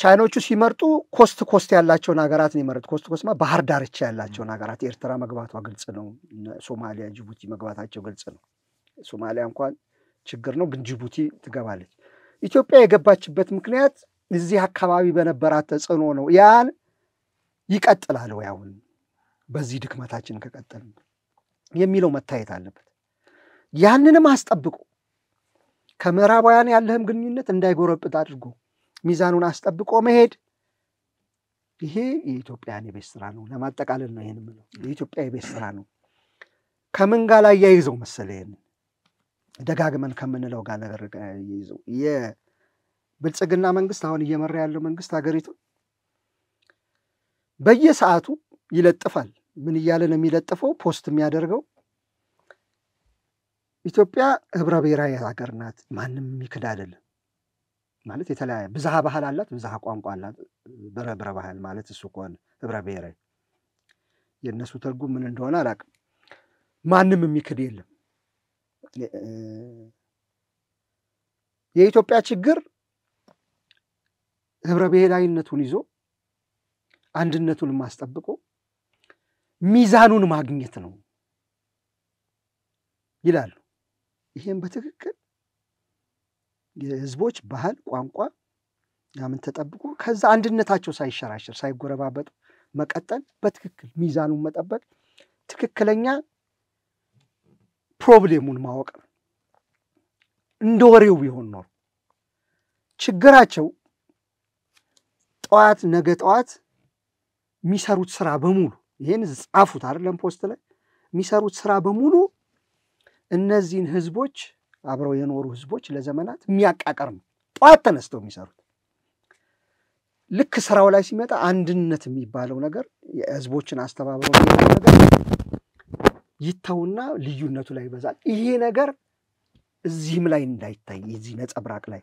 ቻይኖቹ ሲመርጡ ኮስት ኮስት ያላቸውን ሀገራት ነው የመረጡ። ኮስት ኮስት ባህር ዳርቻ ያላቸውን ሀገራት ኤርትራ መግባቷ ግልጽ ነው። ሶማሊያ፣ ጅቡቲ መግባታቸው ግልጽ ነው። ሶማሊያ እንኳን ችግር ነው፣ ግን ጅቡቲ ትገባለች። ኢትዮጵያ የገባችበት ምክንያት እዚህ አካባቢ በነበራት ተጽዕኖ ነው። ያን ይቀጥላል ወይ አሁን በዚህ ድክመታችን ከቀጠል የሚለው መታየት አለበት። ያንንም አስጠብቆ ከምዕራባውያን ያለህም ግንኙነት እንዳይጎረብጥ አድርጎ ሚዛኑን አስጠብቆ መሄድ ይሄ የኢትዮጵያን የቤት ስራ ነው። ለማጠቃለል ነው ይህን ምለው የኢትዮጵያ የቤት ስራ ነው። ከምን ጋር ላይ ያይዘው መሰለ ይህን ደጋግመን ከምንለው ጋር ነገር ይዘው የብልጽግና መንግስት አሁን እየመራ ያለው መንግስት ሀገሪቱ በየሰዓቱ ይለጥፋል። ምን እያለ ነው የሚለጥፈው? ፖስት የሚያደርገው ኢትዮጵያ ህብረ ብሔራዊ ሀገር ናት፣ ማንም የሚክድ አይደለም። ማለት የተለያየ ብዝሃ ባህል አላት፣ ብዝሃ ቋንቋ አላት። ብረብረ ባህል ማለት እሱ ከሆነ ህብረ ብሔራዊ የእነሱ ትርጉም ምን እንደሆነ አላውቅም። ማንም የሚክድ የለም። የኢትዮጵያ ችግር ህብረ ብሔራዊነቱን ይዞ አንድነቱን ማስጠብቆ ሚዛኑን ማግኘት ነው ይላሉ። ይሄን በትክክል የህዝቦች ባህል፣ ቋንቋ ምን ተጠብቆ ከዛ አንድነታቸው ሳይሸራሸር ሳይጎረባበጡ መቀጠል በትክክል ሚዛኑን መጠበቅ ትክክለኛ ፕሮብሌሙን ማወቅ ነው። እንደ ወሬው ቢሆን ኖሮ ችግራቸው ጠዋት ነገ ጠዋት የሚሰሩት ስራ በሙሉ ይህን ጻፉት አይደለም ፖስት ላይ የሚሰሩት ስራ በሙሉ እነዚህን ህዝቦች አብረው የኖሩ ህዝቦች ለዘመናት የሚያቃቀር ነው። ጠዋት ተነስተው የሚሰሩት ልክ ስራው ላይ ሲመጣ አንድነት የሚባለው ነገር ህዝቦችን አስተባብረው ነገር ይተውና ልዩነቱ ላይ ይበዛል። ይሄ ነገር እዚህም ላይ እንዳይታይ የዚህ ነጸብራቅ ላይ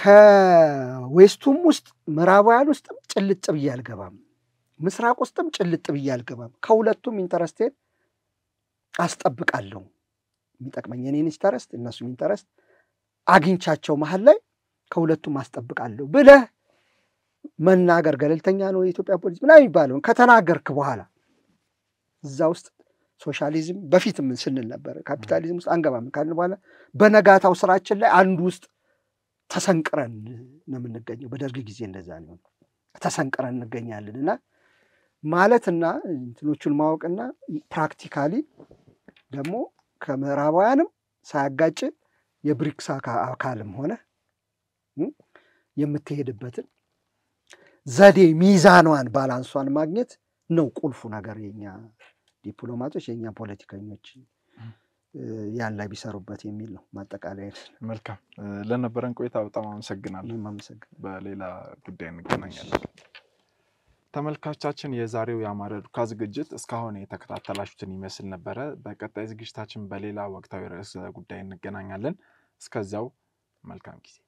ከዌስቱም ውስጥ ምዕራባውያን ውስጥም ጭልጥ ብዬ አልገባም፣ ምስራቅ ውስጥም ጭልጥ ብዬ አልገባም። ከሁለቱም ኢንተረስቴን አስጠብቃለሁ። የሚጠቅመኝ የኔን ኢንተረስት እነሱም ኢንተረስት አግኝቻቸው መሀል ላይ ከሁለቱም አስጠብቃለሁ ብለህ መናገር ገለልተኛ ነው የኢትዮጵያ ፖሊስ ምናምን የሚባለውን ከተናገርክ በኋላ እዛ ውስጥ ሶሻሊዝም በፊትም ስንል ነበር፣ ካፒታሊዝም ውስጥ አንገባም ካልን በኋላ በነጋታው ስራችን ላይ አንዱ ውስጥ ተሰንቅረን ነው የምንገኘው። በደርግ ጊዜ እንደዛ ነው ተሰንቅረን እንገኛለን እና ማለትና እንትኖቹን ማወቅና ፕራክቲካሊ ደግሞ ከምዕራባውያንም ሳያጋጭ የብሪክስ አካልም ሆነ የምትሄድበትን ዘዴ ሚዛኗን ባላንሷን ማግኘት ነው ቁልፉ ነገር። የኛ ዲፕሎማቶች የኛ ፖለቲከኞች ያን ላይ ቢሰሩበት የሚል ነው ማጠቃለያ። መልካም ለነበረን ቆይታ በጣም አመሰግናለሁ። በሌላ ጉዳይ እንገናኛለን። ተመልካቻችን የዛሬው የአማረ ዱካ ዝግጅት እስካሁን የተከታተላችሁትን ይመስል ነበረ። በቀጣይ ዝግጅታችን በሌላ ወቅታዊ ርዕስ ጉዳይ እንገናኛለን። እስከዚያው መልካም ጊዜ